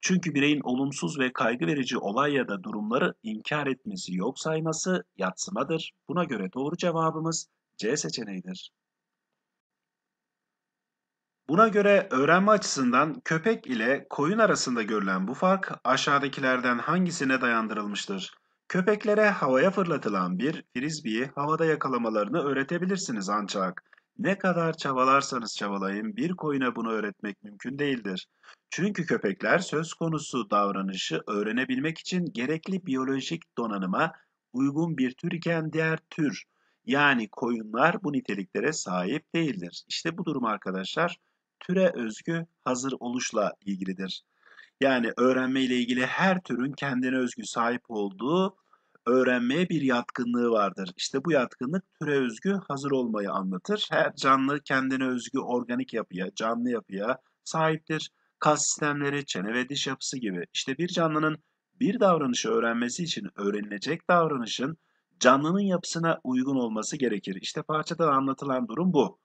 Çünkü bireyin olumsuz ve kaygı verici olay ya da durumları inkar etmesi, yok sayması yatsımadır. Buna göre doğru cevabımız C seçeneğidir. Buna göre öğrenme açısından köpek ile koyun arasında görülen bu fark aşağıdakilerden hangisine dayandırılmıştır? Köpeklere havaya fırlatılan bir frisbee'yi havada yakalamalarını öğretebilirsiniz ancak ne kadar çabalarsanız çabalayın bir koyuna bunu öğretmek mümkün değildir. Çünkü köpekler söz konusu davranışı öğrenebilmek için gerekli biyolojik donanıma uygun bir tür iken diğer tür yani koyunlar bu niteliklere sahip değildir. İşte bu durum arkadaşlar türe özgü hazır oluşla ilgilidir. Yani öğrenme ile ilgili her türün kendine özgü sahip olduğu öğrenmeye bir yatkınlığı vardır. İşte bu yatkınlık türe özgü hazır olmayı anlatır. Her canlı kendine özgü organik yapıya, canlı yapıya sahiptir. Kas sistemleri, çene ve diş yapısı gibi. İşte bir canlının bir davranışı öğrenmesi için öğrenilecek davranışın canlının yapısına uygun olması gerekir. İşte parçada anlatılan durum bu.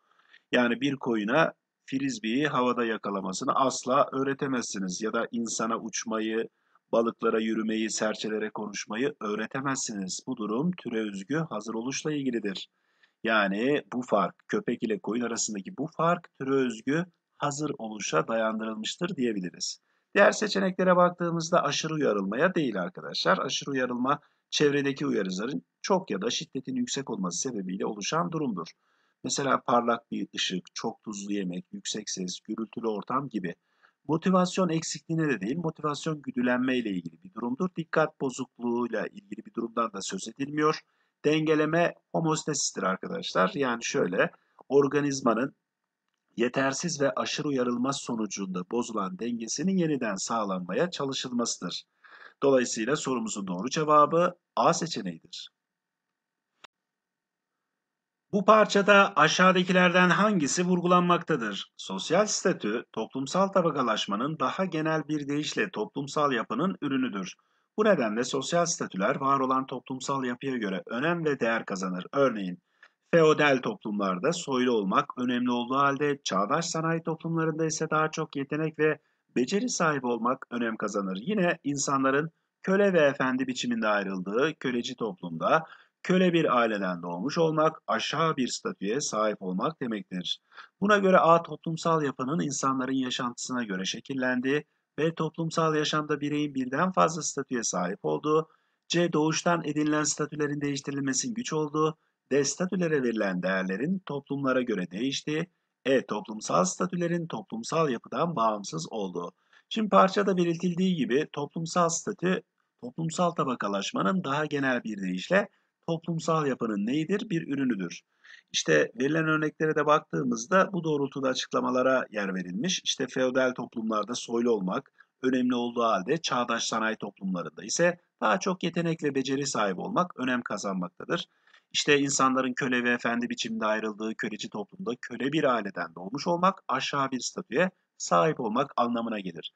Yani bir koyuna frisbee'yi havada yakalamasını asla öğretemezsiniz ya da insana uçmayı, Balıklara yürümeyi, serçelere konuşmayı öğretemezsiniz. Bu durum türe özgü hazır oluşla ilgilidir. Yani bu fark, köpek ile koyun arasındaki bu fark türe özgü hazır oluşa dayandırılmıştır diyebiliriz. Diğer seçeneklere baktığımızda aşırı uyarılmaya değil arkadaşlar. Aşırı uyarılma çevredeki uyarıcıların çok ya da şiddetin yüksek olması sebebiyle oluşan durumdur. Mesela parlak bir ışık, çok tuzlu yemek, yüksek ses, gürültülü ortam gibi. Motivasyon eksikliğine de değil, motivasyon güdülenme ile ilgili bir durumdur. Dikkat bozukluğuyla ilgili bir durumdan da söz edilmiyor. Dengeleme homostasis'tir arkadaşlar. Yani şöyle, organizmanın yetersiz ve aşırı uyarılma sonucunda bozulan dengesinin yeniden sağlanmaya çalışılmasıdır. Dolayısıyla sorumuzun doğru cevabı A seçeneğidir. Bu parçada aşağıdakilerden hangisi vurgulanmaktadır? Sosyal statü, toplumsal tabakalaşmanın daha genel bir deyişle toplumsal yapının ürünüdür. Bu nedenle sosyal statüler var olan toplumsal yapıya göre önem ve değer kazanır. Örneğin, feodal toplumlarda soylu olmak önemli olduğu halde çağdaş sanayi toplumlarında ise daha çok yetenek ve beceri sahibi olmak önem kazanır. Yine insanların köle ve efendi biçiminde ayrıldığı köleci toplumda köle bir aileden doğmuş olmak, aşağı bir statüye sahip olmak demektir. Buna göre A toplumsal yapının insanların yaşantısına göre şekillendi, B toplumsal yaşamda bireyin birden fazla statüye sahip olduğu, C doğuştan edinilen statülerin değiştirilmesinin güç olduğu, D statülere verilen değerlerin toplumlara göre değiştiği, E toplumsal statülerin toplumsal yapıdan bağımsız olduğu. Şimdi parçada belirtildiği gibi toplumsal statü toplumsal tabakalaşmanın daha genel bir deyişle toplumsal yapının neyidir? Bir ürünüdür. İşte verilen örneklere de baktığımızda bu doğrultuda açıklamalara yer verilmiş. İşte feodal toplumlarda soylu olmak önemli olduğu halde çağdaş sanayi toplumlarında ise daha çok yetenek ve beceri sahibi olmak önem kazanmaktadır. İşte insanların köle ve efendi biçimde ayrıldığı köleci toplumda köle bir aileden doğmuş olmak aşağı bir statüye sahip olmak anlamına gelir.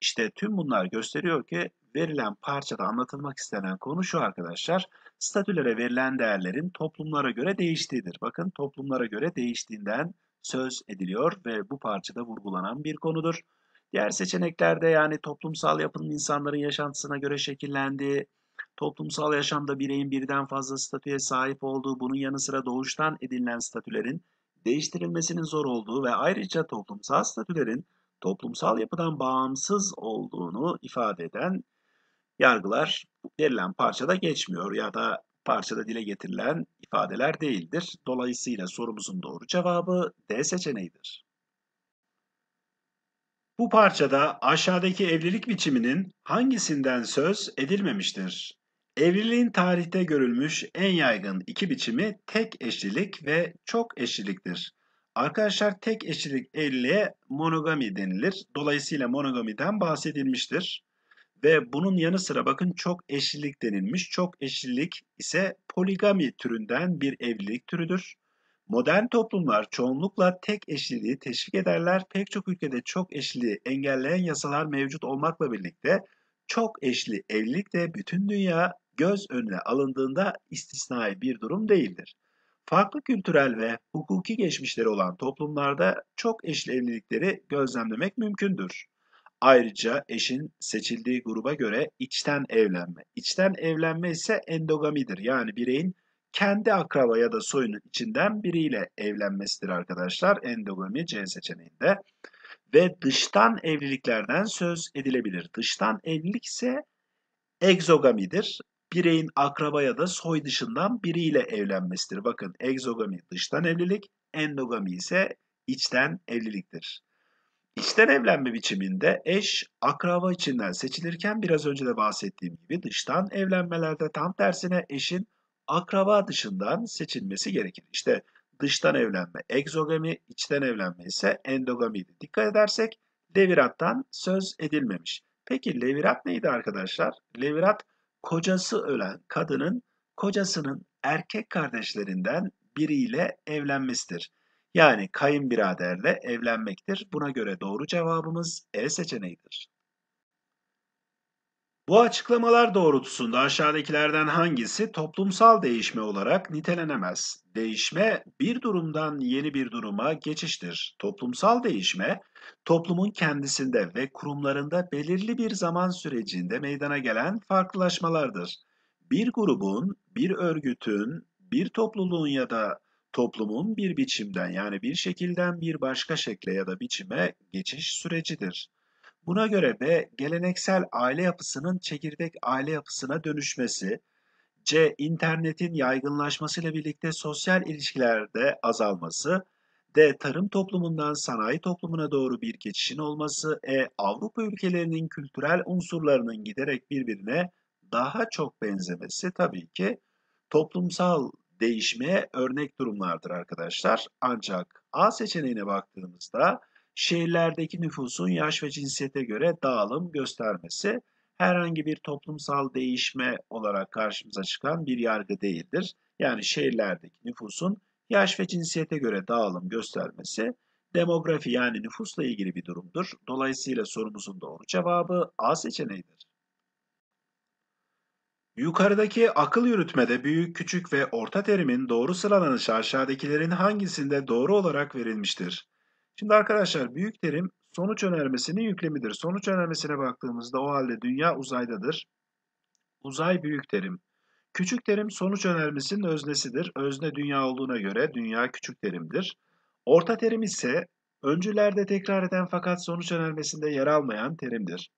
İşte tüm bunlar gösteriyor ki verilen parçada anlatılmak istenen konu şu arkadaşlar statülere verilen değerlerin toplumlara göre değiştiğidir. Bakın toplumlara göre değiştiğinden söz ediliyor ve bu parçada vurgulanan bir konudur. Diğer seçeneklerde yani toplumsal yapının insanların yaşantısına göre şekillendiği, toplumsal yaşamda bireyin birden fazla statüye sahip olduğu, bunun yanı sıra doğuştan edinilen statülerin değiştirilmesinin zor olduğu ve ayrıca toplumsal statülerin toplumsal yapıdan bağımsız olduğunu ifade eden yargılar verilen parçada geçmiyor ya da parçada dile getirilen ifadeler değildir. Dolayısıyla sorumuzun doğru cevabı D seçeneğidir. Bu parçada aşağıdaki evlilik biçiminin hangisinden söz edilmemiştir? Evliliğin tarihte görülmüş en yaygın iki biçimi tek eşlilik ve çok eşliliktir. Arkadaşlar tek eşlilik evliliğe monogami denilir. Dolayısıyla monogamiden bahsedilmiştir. Ve bunun yanı sıra bakın çok eşlilik denilmiş. Çok eşlilik ise poligami türünden bir evlilik türüdür. Modern toplumlar çoğunlukla tek eşliliği teşvik ederler. Pek çok ülkede çok eşliliği engelleyen yasalar mevcut olmakla birlikte çok eşli evlilik de bütün dünya göz önüne alındığında istisnai bir durum değildir. Farklı kültürel ve hukuki geçmişleri olan toplumlarda çok eşli evlilikleri gözlemlemek mümkündür. Ayrıca eşin seçildiği gruba göre içten evlenme. İçten evlenme ise endogamidir. Yani bireyin kendi akraba ya da soyunun içinden biriyle evlenmesidir arkadaşlar. Endogami C seçeneğinde. Ve dıştan evliliklerden söz edilebilir. Dıştan evlilik ise egzogamidir. Bireyin akraba ya da soy dışından biriyle evlenmesidir. Bakın egzogami dıştan evlilik, endogami ise içten evliliktir. İçten evlenme biçiminde eş akraba içinden seçilirken biraz önce de bahsettiğim gibi dıştan evlenmelerde tam tersine eşin akraba dışından seçilmesi gerekir. İşte dıştan evlenme egzogami, içten evlenme ise endogamiydi. Dikkat edersek levirattan söz edilmemiş. Peki levirat neydi arkadaşlar? Levirat kocası ölen kadının kocasının erkek kardeşlerinden biriyle evlenmesidir. Yani kayınbiraderle evlenmektir. Buna göre doğru cevabımız E seçeneğidir. Bu açıklamalar doğrultusunda aşağıdakilerden hangisi toplumsal değişme olarak nitelenemez? Değişme bir durumdan yeni bir duruma geçiştir. Toplumsal değişme toplumun kendisinde ve kurumlarında belirli bir zaman sürecinde meydana gelen farklılaşmalardır. Bir grubun, bir örgütün, bir topluluğun ya da toplumun bir biçimden yani bir şekilden bir başka şekle ya da biçime geçiş sürecidir. Buna göre B, geleneksel aile yapısının çekirdek aile yapısına dönüşmesi, C, internetin yaygınlaşmasıyla birlikte sosyal ilişkilerde azalması, D. Tarım toplumundan sanayi toplumuna doğru bir geçişin olması. E. Avrupa ülkelerinin kültürel unsurlarının giderek birbirine daha çok benzemesi tabii ki toplumsal değişmeye örnek durumlardır arkadaşlar. Ancak A seçeneğine baktığımızda şehirlerdeki nüfusun yaş ve cinsiyete göre dağılım göstermesi herhangi bir toplumsal değişme olarak karşımıza çıkan bir yargı değildir. Yani şehirlerdeki nüfusun yaş ve cinsiyete göre dağılım göstermesi demografi yani nüfusla ilgili bir durumdur. Dolayısıyla sorumuzun doğru cevabı A seçeneğidir. Yukarıdaki akıl yürütmede büyük, küçük ve orta terimin doğru sıralanışı aşağıdakilerin hangisinde doğru olarak verilmiştir? Şimdi arkadaşlar büyük terim sonuç önermesinin yüklemidir. Sonuç önermesine baktığımızda o halde dünya uzaydadır. Uzay büyük terim. Küçük terim sonuç önermesinin öznesidir. Özne dünya olduğuna göre dünya küçük terimdir. Orta terim ise öncülerde tekrar eden fakat sonuç önermesinde yer almayan terimdir.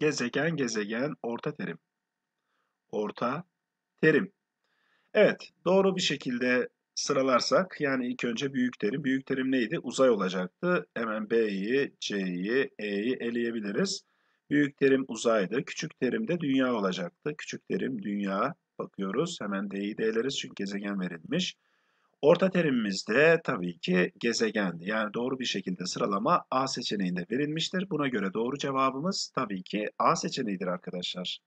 Gezegen gezegen orta terim orta terim. Evet doğru bir şekilde sıralarsak yani ilk önce büyük terim. Büyük terim neydi? Uzay olacaktı. Hemen B'yi, C'yi, E'yi eleyebiliriz. Büyük terim uzaydı. Küçük terim de dünya olacaktı. Küçük terim dünya bakıyoruz. Hemen D'yi de eleriz çünkü gezegen verilmiş. Orta terimimiz de tabii ki gezegendi. Yani doğru bir şekilde sıralama A seçeneğinde verilmiştir. Buna göre doğru cevabımız tabii ki A seçeneğidir arkadaşlar.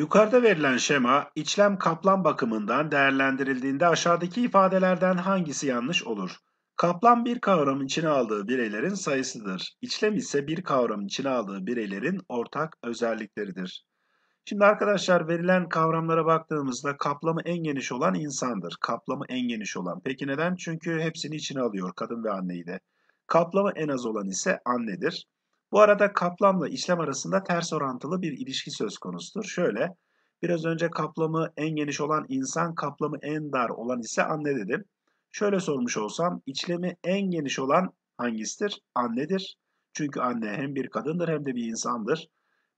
Yukarıda verilen şema içlem kaplan bakımından değerlendirildiğinde aşağıdaki ifadelerden hangisi yanlış olur? Kaplan bir kavramın içine aldığı bireylerin sayısıdır. İçlem ise bir kavramın içine aldığı bireylerin ortak özellikleridir. Şimdi arkadaşlar verilen kavramlara baktığımızda kaplamı en geniş olan insandır. Kaplamı en geniş olan. Peki neden? Çünkü hepsini içine alıyor kadın ve anneyi de. Kaplamı en az olan ise annedir. Bu arada kaplamla işlem arasında ters orantılı bir ilişki söz konusudur. Şöyle, biraz önce kaplamı en geniş olan insan, kaplamı en dar olan ise anne dedim. Şöyle sormuş olsam, içlemi en geniş olan hangisidir? Annedir. Çünkü anne hem bir kadındır hem de bir insandır.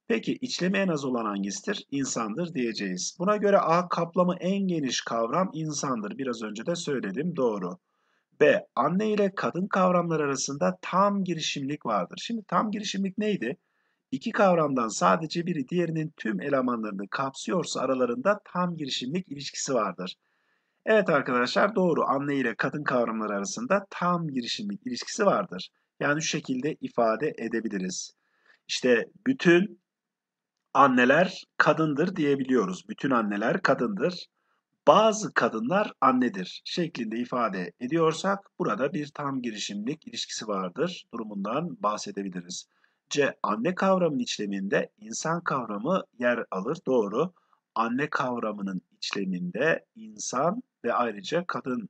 Peki içlemi en az olan hangisidir? İnsandır diyeceğiz. Buna göre A kaplamı en geniş kavram insandır. Biraz önce de söyledim. Doğru. B. Anne ile kadın kavramları arasında tam girişimlik vardır. Şimdi tam girişimlik neydi? İki kavramdan sadece biri diğerinin tüm elemanlarını kapsıyorsa aralarında tam girişimlik ilişkisi vardır. Evet arkadaşlar doğru anne ile kadın kavramları arasında tam girişimlik ilişkisi vardır. Yani şu şekilde ifade edebiliriz. İşte bütün anneler kadındır diyebiliyoruz. Bütün anneler kadındır bazı kadınlar annedir şeklinde ifade ediyorsak burada bir tam girişimlik ilişkisi vardır durumundan bahsedebiliriz. C. Anne kavramının içleminde insan kavramı yer alır. Doğru. Anne kavramının içleminde insan ve ayrıca kadın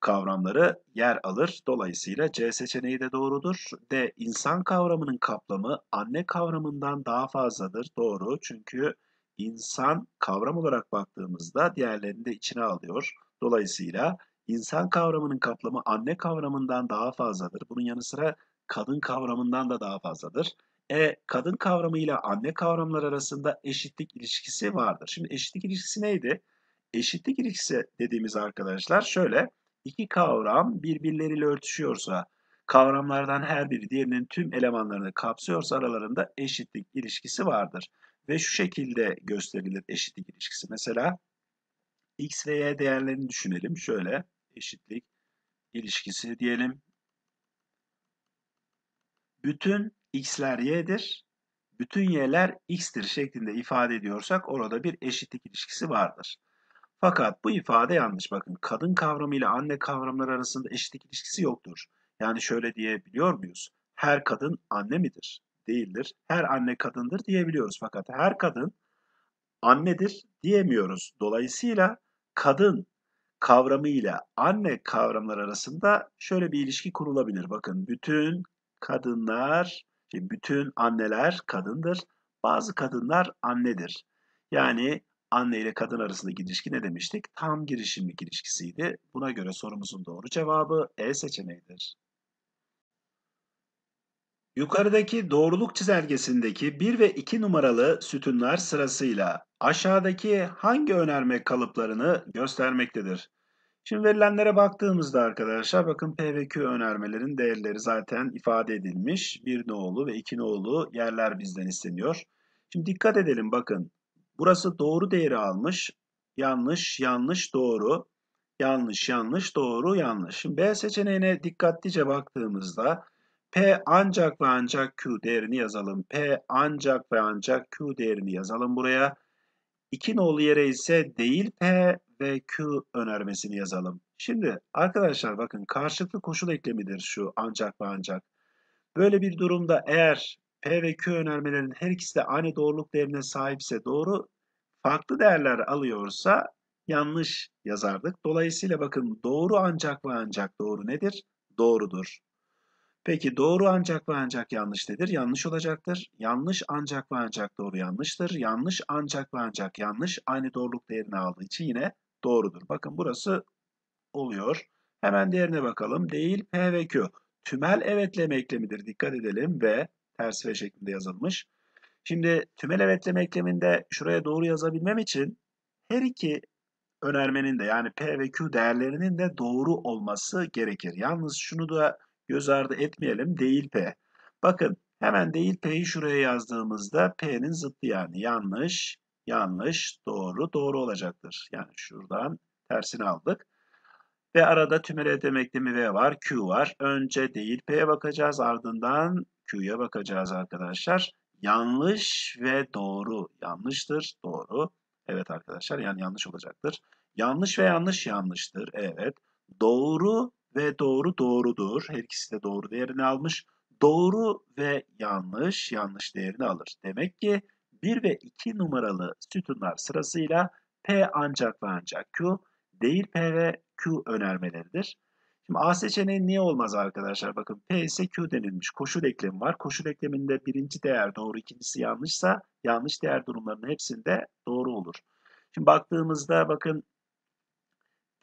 kavramları yer alır. Dolayısıyla C seçeneği de doğrudur. D. insan kavramının kaplamı anne kavramından daha fazladır. Doğru. Çünkü insan kavram olarak baktığımızda diğerlerini de içine alıyor. Dolayısıyla insan kavramının kaplamı anne kavramından daha fazladır. Bunun yanı sıra kadın kavramından da daha fazladır. E, kadın kavramı ile anne kavramlar arasında eşitlik ilişkisi vardır. Şimdi eşitlik ilişkisi neydi? Eşitlik ilişkisi dediğimiz arkadaşlar şöyle. İki kavram birbirleriyle örtüşüyorsa, kavramlardan her biri diğerinin tüm elemanlarını kapsıyorsa aralarında eşitlik ilişkisi vardır ve şu şekilde gösterilir eşitlik ilişkisi. Mesela x ve y değerlerini düşünelim. Şöyle eşitlik ilişkisi diyelim. Bütün x'ler y'dir, bütün y'ler x'tir şeklinde ifade ediyorsak orada bir eşitlik ilişkisi vardır. Fakat bu ifade yanlış. Bakın kadın kavramı ile anne kavramları arasında eşitlik ilişkisi yoktur. Yani şöyle diyebiliyor muyuz? Her kadın anne midir? değildir. Her anne kadındır diyebiliyoruz fakat her kadın annedir diyemiyoruz. Dolayısıyla kadın kavramı ile anne kavramları arasında şöyle bir ilişki kurulabilir. Bakın bütün kadınlar, bütün anneler kadındır. Bazı kadınlar annedir. Yani anne ile kadın arasındaki ilişki ne demiştik? Tam girişimlik ilişkisiydi. Buna göre sorumuzun doğru cevabı E seçeneğidir. Yukarıdaki doğruluk çizelgesindeki 1 ve 2 numaralı sütunlar sırasıyla aşağıdaki hangi önerme kalıplarını göstermektedir? Şimdi verilenlere baktığımızda arkadaşlar bakın P ve Q önermelerin değerleri zaten ifade edilmiş. 1 nolu ve 2 nolu yerler bizden isteniyor. Şimdi dikkat edelim bakın. Burası doğru değeri almış. Yanlış, yanlış, doğru. Yanlış, yanlış, doğru, yanlış. Şimdi B seçeneğine dikkatlice baktığımızda P ancak ve ancak Q değerini yazalım. P ancak ve ancak Q değerini yazalım buraya. İki nolu yere ise değil P ve Q önermesini yazalım. Şimdi arkadaşlar bakın karşılıklı koşul eklemidir şu ancak ve ancak. Böyle bir durumda eğer P ve Q önermelerinin her ikisi de aynı doğruluk değerine sahipse doğru, farklı değerler alıyorsa yanlış yazardık. Dolayısıyla bakın doğru ancak ve ancak doğru nedir? Doğrudur. Peki doğru ancak ve ancak yanlış nedir? Yanlış olacaktır. Yanlış ancak ve ancak doğru yanlıştır. Yanlış ancak ve ancak yanlış aynı doğruluk değerini aldığı için yine doğrudur. Bakın burası oluyor. Hemen diğerine bakalım. Değil P ve Q. Tümel evetleme eklemidir. Dikkat edelim ve ters V şeklinde yazılmış. Şimdi tümel evetleme ekleminde şuraya doğru yazabilmem için her iki önermenin de yani P ve Q değerlerinin de doğru olması gerekir. Yalnız şunu da göz ardı etmeyelim değil P. Bakın hemen değil P'yi şuraya yazdığımızda P'nin zıttı yani yanlış, yanlış, doğru, doğru olacaktır. Yani şuradan tersini aldık. Ve arada tümere demekli mi V var, Q var. Önce değil P'ye bakacağız ardından Q'ya bakacağız arkadaşlar. Yanlış ve doğru. Yanlıştır, doğru. Evet arkadaşlar yani yanlış olacaktır. Yanlış ve yanlış yanlıştır. Evet. Doğru ve doğru doğrudur. Her ikisi de doğru değerini almış. Doğru ve yanlış yanlış değerini alır. Demek ki 1 ve 2 numaralı sütunlar sırasıyla P ancak ve ancak Q değil P ve Q önermeleridir. Şimdi A seçeneği niye olmaz arkadaşlar? Bakın P ise Q denilmiş. Koşul eklemi var. Koşul ekleminde birinci değer doğru, ikincisi yanlışsa yanlış değer durumlarının hepsinde doğru olur. Şimdi baktığımızda bakın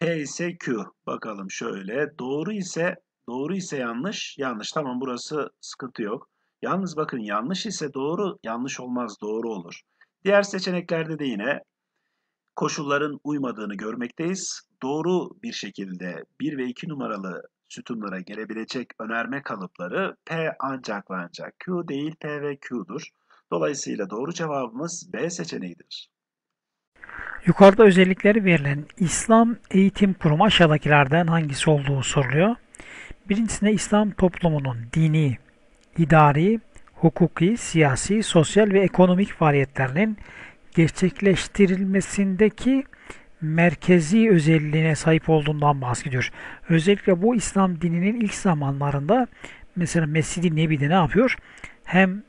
P ise Q. Bakalım şöyle. Doğru ise doğru ise yanlış. Yanlış. Tamam burası sıkıntı yok. Yalnız bakın yanlış ise doğru, yanlış olmaz doğru olur. Diğer seçeneklerde de yine koşulların uymadığını görmekteyiz. Doğru bir şekilde 1 ve 2 numaralı sütunlara gelebilecek önerme kalıpları P ancak ve ancak Q değil P ve Q'dur. Dolayısıyla doğru cevabımız B seçeneğidir. Yukarıda özellikleri verilen İslam Eğitim Kurumu aşağıdakilerden hangisi olduğu soruluyor. Birincisinde İslam toplumunun dini, idari, hukuki, siyasi, sosyal ve ekonomik faaliyetlerinin gerçekleştirilmesindeki merkezi özelliğine sahip olduğundan bahsediyor. Özellikle bu İslam dininin ilk zamanlarında mesela Mescid-i Nebi'de ne yapıyor? Hem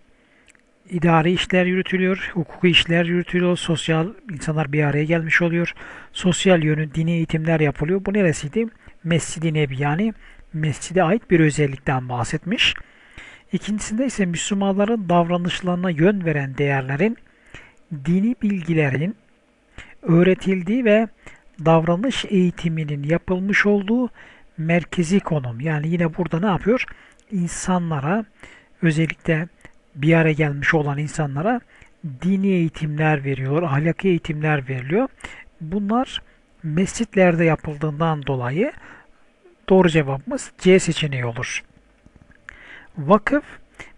idari işler yürütülüyor, hukuki işler yürütülüyor, sosyal insanlar bir araya gelmiş oluyor. Sosyal yönü dini eğitimler yapılıyor. Bu neresiydi? Mescid-i Nebi yani mescide ait bir özellikten bahsetmiş. İkincisinde ise Müslümanların davranışlarına yön veren değerlerin, dini bilgilerin öğretildiği ve davranış eğitiminin yapılmış olduğu merkezi konum. Yani yine burada ne yapıyor? İnsanlara özellikle bir araya gelmiş olan insanlara dini eğitimler veriyorlar, ahlaki eğitimler veriliyor. Bunlar mescitlerde yapıldığından dolayı doğru cevabımız C seçeneği olur. Vakıf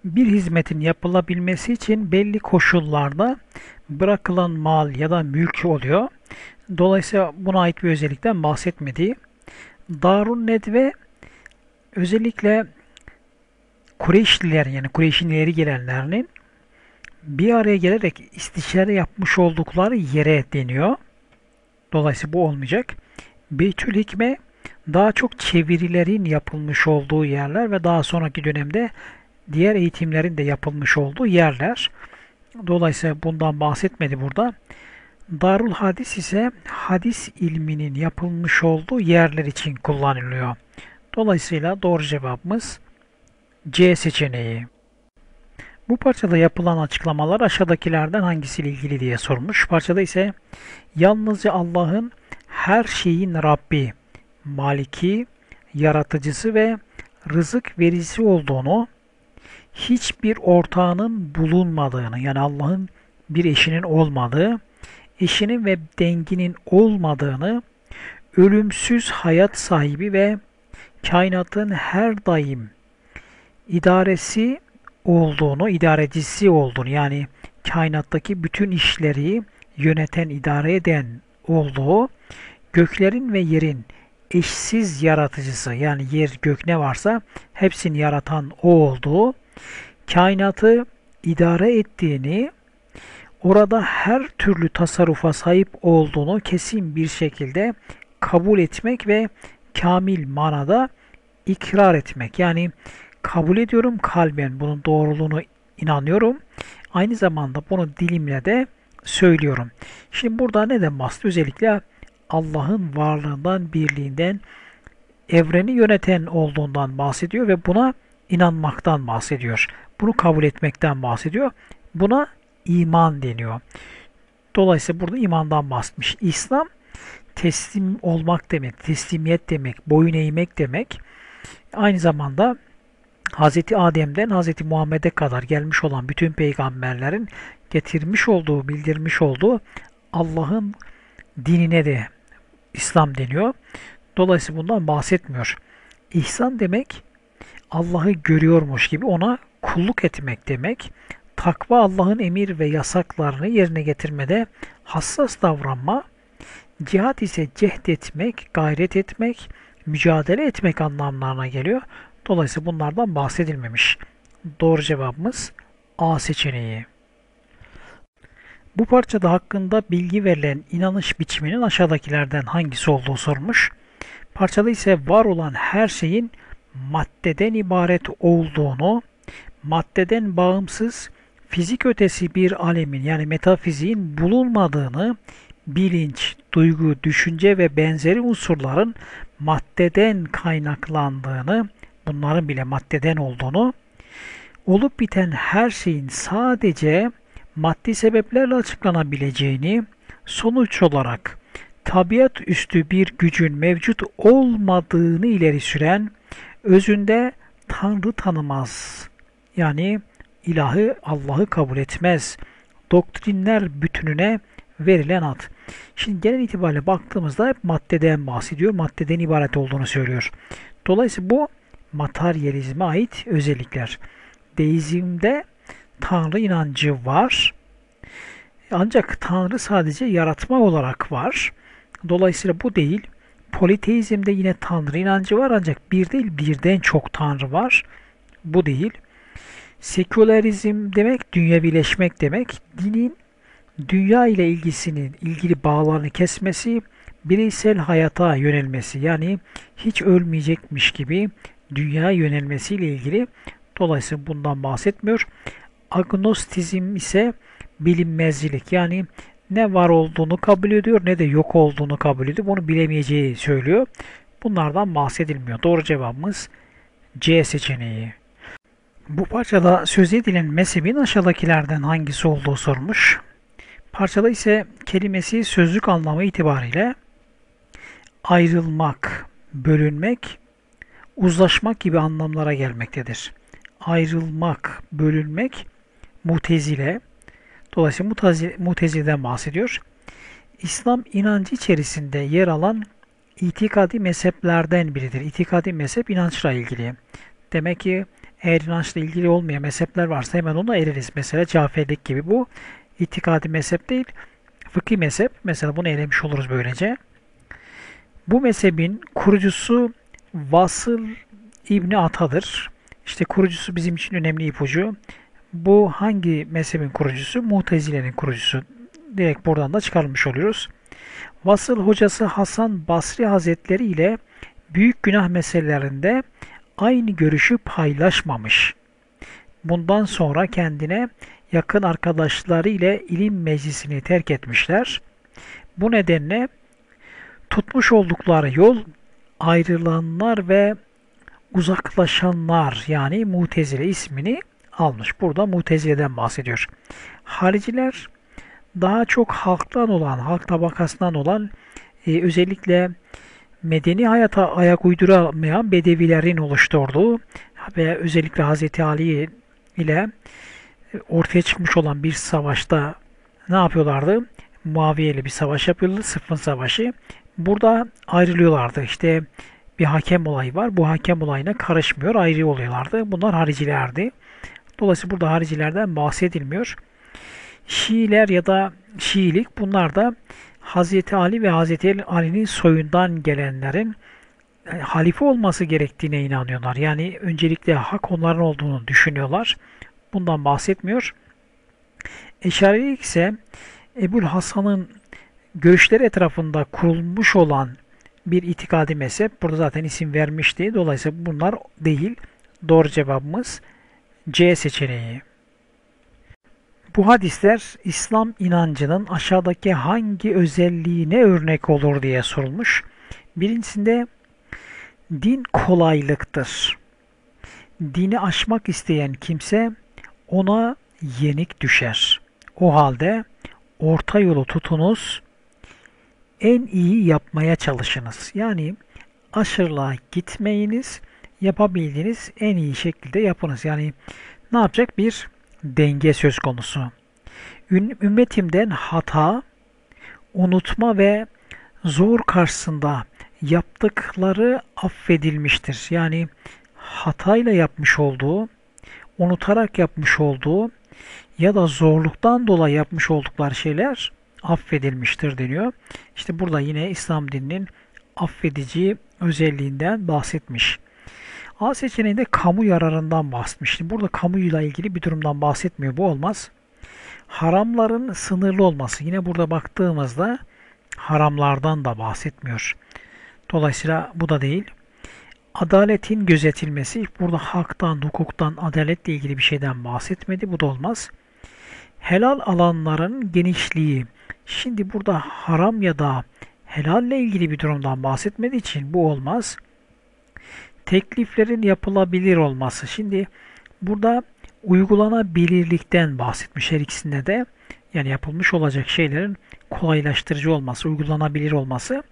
bir hizmetin yapılabilmesi için belli koşullarda bırakılan mal ya da mülk oluyor. Dolayısıyla buna ait bir özellikten bahsetmediği. Darun Nedve özellikle Kureyşliler yani Kureyş'in ileri gelenlerinin bir araya gelerek istişare yapmış oldukları yere deniyor. Dolayısıyla bu olmayacak. Beytül Hikme daha çok çevirilerin yapılmış olduğu yerler ve daha sonraki dönemde diğer eğitimlerin de yapılmış olduğu yerler. Dolayısıyla bundan bahsetmedi burada. Darul Hadis ise hadis ilminin yapılmış olduğu yerler için kullanılıyor. Dolayısıyla doğru cevabımız C seçeneği. Bu parçada yapılan açıklamalar aşağıdakilerden hangisiyle ilgili diye sormuş. Parçada ise yalnızca Allah'ın her şeyin Rabbi, Maliki, yaratıcısı ve rızık vericisi olduğunu, hiçbir ortağının bulunmadığını yani Allah'ın bir eşinin olmadığı, eşinin ve denginin olmadığını, ölümsüz hayat sahibi ve kainatın her daim idaresi olduğunu, idarecisi olduğunu yani kainattaki bütün işleri yöneten, idare eden olduğu, göklerin ve yerin eşsiz yaratıcısı yani yer gök ne varsa hepsini yaratan o olduğu, kainatı idare ettiğini, orada her türlü tasarrufa sahip olduğunu kesin bir şekilde kabul etmek ve kamil manada ikrar etmek. Yani kabul ediyorum. Kalben bunun doğruluğunu inanıyorum. Aynı zamanda bunu dilimle de söylüyorum. Şimdi burada neden bahsediyor? Özellikle Allah'ın varlığından, birliğinden, evreni yöneten olduğundan bahsediyor ve buna inanmaktan bahsediyor. Bunu kabul etmekten bahsediyor. Buna iman deniyor. Dolayısıyla burada imandan bahsetmiş. İslam teslim olmak demek, teslimiyet demek, boyun eğmek demek. Aynı zamanda Hz. Adem'den Hz. Muhammed'e kadar gelmiş olan bütün peygamberlerin getirmiş olduğu, bildirmiş olduğu Allah'ın dinine de İslam deniyor. Dolayısıyla bundan bahsetmiyor. İhsan demek Allah'ı görüyormuş gibi ona kulluk etmek demek. Takva Allah'ın emir ve yasaklarını yerine getirmede hassas davranma. Cihat ise cehd etmek, gayret etmek, mücadele etmek anlamlarına geliyor. Dolayısıyla bunlardan bahsedilmemiş. Doğru cevabımız A seçeneği. Bu parçada hakkında bilgi verilen inanış biçiminin aşağıdakilerden hangisi olduğu sormuş. Parçada ise var olan her şeyin maddeden ibaret olduğunu, maddeden bağımsız fizik ötesi bir alemin yani metafiziğin bulunmadığını, bilinç, duygu, düşünce ve benzeri unsurların maddeden kaynaklandığını, bunların bile maddeden olduğunu, olup biten her şeyin sadece maddi sebeplerle açıklanabileceğini, sonuç olarak tabiat üstü bir gücün mevcut olmadığını ileri süren, özünde Tanrı tanımaz, yani ilahı Allah'ı kabul etmez, doktrinler bütününe verilen ad. Şimdi genel itibariyle baktığımızda hep maddeden bahsediyor, maddeden ibaret olduğunu söylüyor. Dolayısıyla bu materyalizme ait özellikler. Deizmde Tanrı inancı var. Ancak Tanrı sadece yaratma olarak var. Dolayısıyla bu değil. Politeizmde yine Tanrı inancı var ancak bir değil birden çok Tanrı var. Bu değil. Sekülerizm demek dünya birleşmek demek. Dinin dünya ile ilgisinin ilgili bağlarını kesmesi, bireysel hayata yönelmesi yani hiç ölmeyecekmiş gibi dünya yönelmesiyle ilgili. Dolayısıyla bundan bahsetmiyor. Agnostizm ise bilinmezlik Yani ne var olduğunu kabul ediyor ne de yok olduğunu kabul ediyor. Bunu bilemeyeceği söylüyor. Bunlardan bahsedilmiyor. Doğru cevabımız C seçeneği. Bu parçada söz edilen mezhebin aşağıdakilerden hangisi olduğu sormuş. Parçada ise kelimesi sözlük anlamı itibariyle ayrılmak, bölünmek uzlaşmak gibi anlamlara gelmektedir. Ayrılmak, bölünmek, mutezile, dolayısıyla mutezile, mutezileden bahsediyor. İslam inancı içerisinde yer alan itikadi mezheplerden biridir. İtikadi mezhep inançla ilgili. Demek ki eğer inançla ilgili olmayan mezhepler varsa hemen ona eririz. Mesela Caferlik gibi bu itikadi mezhep değil, fıkhi mezhep. Mesela bunu elemiş oluruz böylece. Bu mezhebin kurucusu Vasıl İbni Ata'dır. İşte kurucusu bizim için önemli ipucu. Bu hangi mezhebin kurucusu? Mutezile'nin kurucusu. Direkt buradan da çıkarmış oluyoruz. Vasıl hocası Hasan Basri Hazretleri ile büyük günah meselelerinde aynı görüşü paylaşmamış. Bundan sonra kendine yakın arkadaşları ile ilim meclisini terk etmişler. Bu nedenle tutmuş oldukları yol ayrılanlar ve uzaklaşanlar yani mutezile ismini almış. Burada mutezileden bahsediyor. Hariciler daha çok halktan olan, halk tabakasından olan e, özellikle medeni hayata ayak uyduramayan bedevilerin oluşturduğu ve özellikle Hz. Ali ile e, ortaya çıkmış olan bir savaşta ne yapıyorlardı? Muaviye ile bir savaş yapıyordu. Sıffın Savaşı. Burada ayrılıyorlardı. İşte bir hakem olayı var. Bu hakem olayına karışmıyor. Ayrı oluyorlardı. Bunlar haricilerdi. Dolayısıyla burada haricilerden bahsedilmiyor. Şiiler ya da Şiilik bunlar da Hazreti Ali ve Hazreti Ali'nin soyundan gelenlerin e, halife olması gerektiğine inanıyorlar. Yani öncelikle hak onların olduğunu düşünüyorlar. Bundan bahsetmiyor. Eşarilik ise Ebul Hasan'ın görüşleri etrafında kurulmuş olan bir itikadi mezhep. Burada zaten isim vermişti. Dolayısıyla bunlar değil. Doğru cevabımız C seçeneği. Bu hadisler İslam inancının aşağıdaki hangi özelliğine örnek olur diye sorulmuş. Birincisinde din kolaylıktır. Dini aşmak isteyen kimse ona yenik düşer. O halde orta yolu tutunuz, en iyi yapmaya çalışınız. Yani aşırılığa gitmeyiniz. Yapabildiğiniz en iyi şekilde yapınız. Yani ne yapacak? Bir denge söz konusu. Ümmetimden hata, unutma ve zor karşısında yaptıkları affedilmiştir. Yani hatayla yapmış olduğu, unutarak yapmış olduğu ya da zorluktan dolayı yapmış oldukları şeyler affedilmiştir deniyor. İşte burada yine İslam dininin affedici özelliğinden bahsetmiş. A seçeneğinde kamu yararından bahsetmiş. Şimdi burada kamuyla ilgili bir durumdan bahsetmiyor. Bu olmaz. Haramların sınırlı olması. Yine burada baktığımızda haramlardan da bahsetmiyor. Dolayısıyla bu da değil. Adaletin gözetilmesi. Burada haktan, hukuktan, adaletle ilgili bir şeyden bahsetmedi. Bu da olmaz. Helal alanların genişliği. Şimdi burada haram ya da helalle ilgili bir durumdan bahsetmediği için bu olmaz. Tekliflerin yapılabilir olması. Şimdi burada uygulanabilirlikten bahsetmiş her ikisinde de. Yani yapılmış olacak şeylerin kolaylaştırıcı olması, uygulanabilir olması.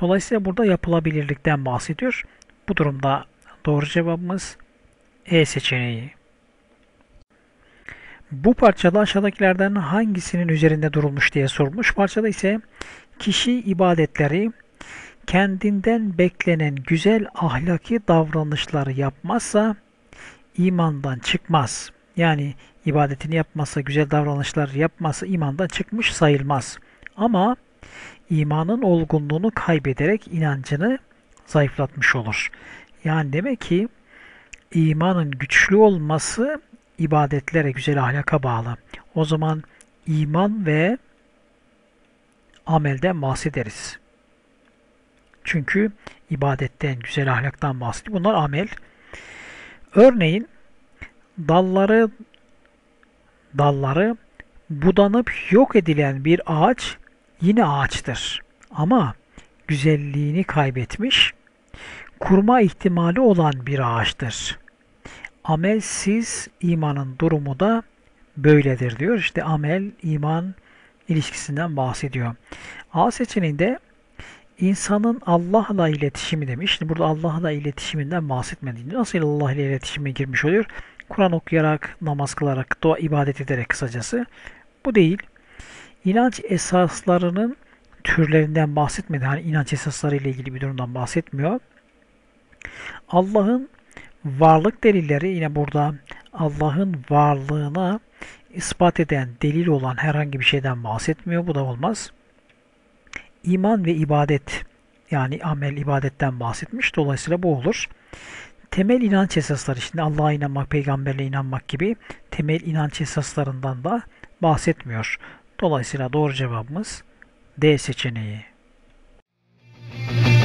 Dolayısıyla burada yapılabilirlikten bahsediyor. Bu durumda doğru cevabımız E seçeneği. Bu parçada aşağıdakilerden hangisinin üzerinde durulmuş diye sormuş Parçada ise kişi ibadetleri kendinden beklenen güzel ahlaki davranışları yapmazsa imandan çıkmaz. Yani ibadetini yapmazsa, güzel davranışlar yapmazsa imandan çıkmış sayılmaz. Ama imanın olgunluğunu kaybederek inancını zayıflatmış olur. Yani demek ki imanın güçlü olması ibadetlere, güzel ahlaka bağlı. O zaman iman ve amelden bahsederiz. Çünkü ibadetten, güzel ahlaktan bahsediyor. Bunlar amel. Örneğin dalları dalları budanıp yok edilen bir ağaç yine ağaçtır. Ama güzelliğini kaybetmiş, kurma ihtimali olan bir ağaçtır amelsiz imanın durumu da böyledir diyor. İşte amel, iman ilişkisinden bahsediyor. A seçeneğinde insanın Allah'la iletişimi demiş. Şimdi burada Allah'la iletişiminden bahsetmediğini nasıl Allah ile iletişime girmiş oluyor? Kur'an okuyarak, namaz kılarak, dua ibadet ederek kısacası. Bu değil. İnanç esaslarının türlerinden bahsetmedi. Hani inanç esasları ile ilgili bir durumdan bahsetmiyor. Allah'ın Varlık delilleri yine burada Allah'ın varlığını ispat eden, delil olan herhangi bir şeyden bahsetmiyor. Bu da olmaz. İman ve ibadet yani amel ibadetten bahsetmiş. Dolayısıyla bu olur. Temel inanç esasları şimdi Allah'a inanmak, peygamberle inanmak gibi temel inanç esaslarından da bahsetmiyor. Dolayısıyla doğru cevabımız D seçeneği. Müzik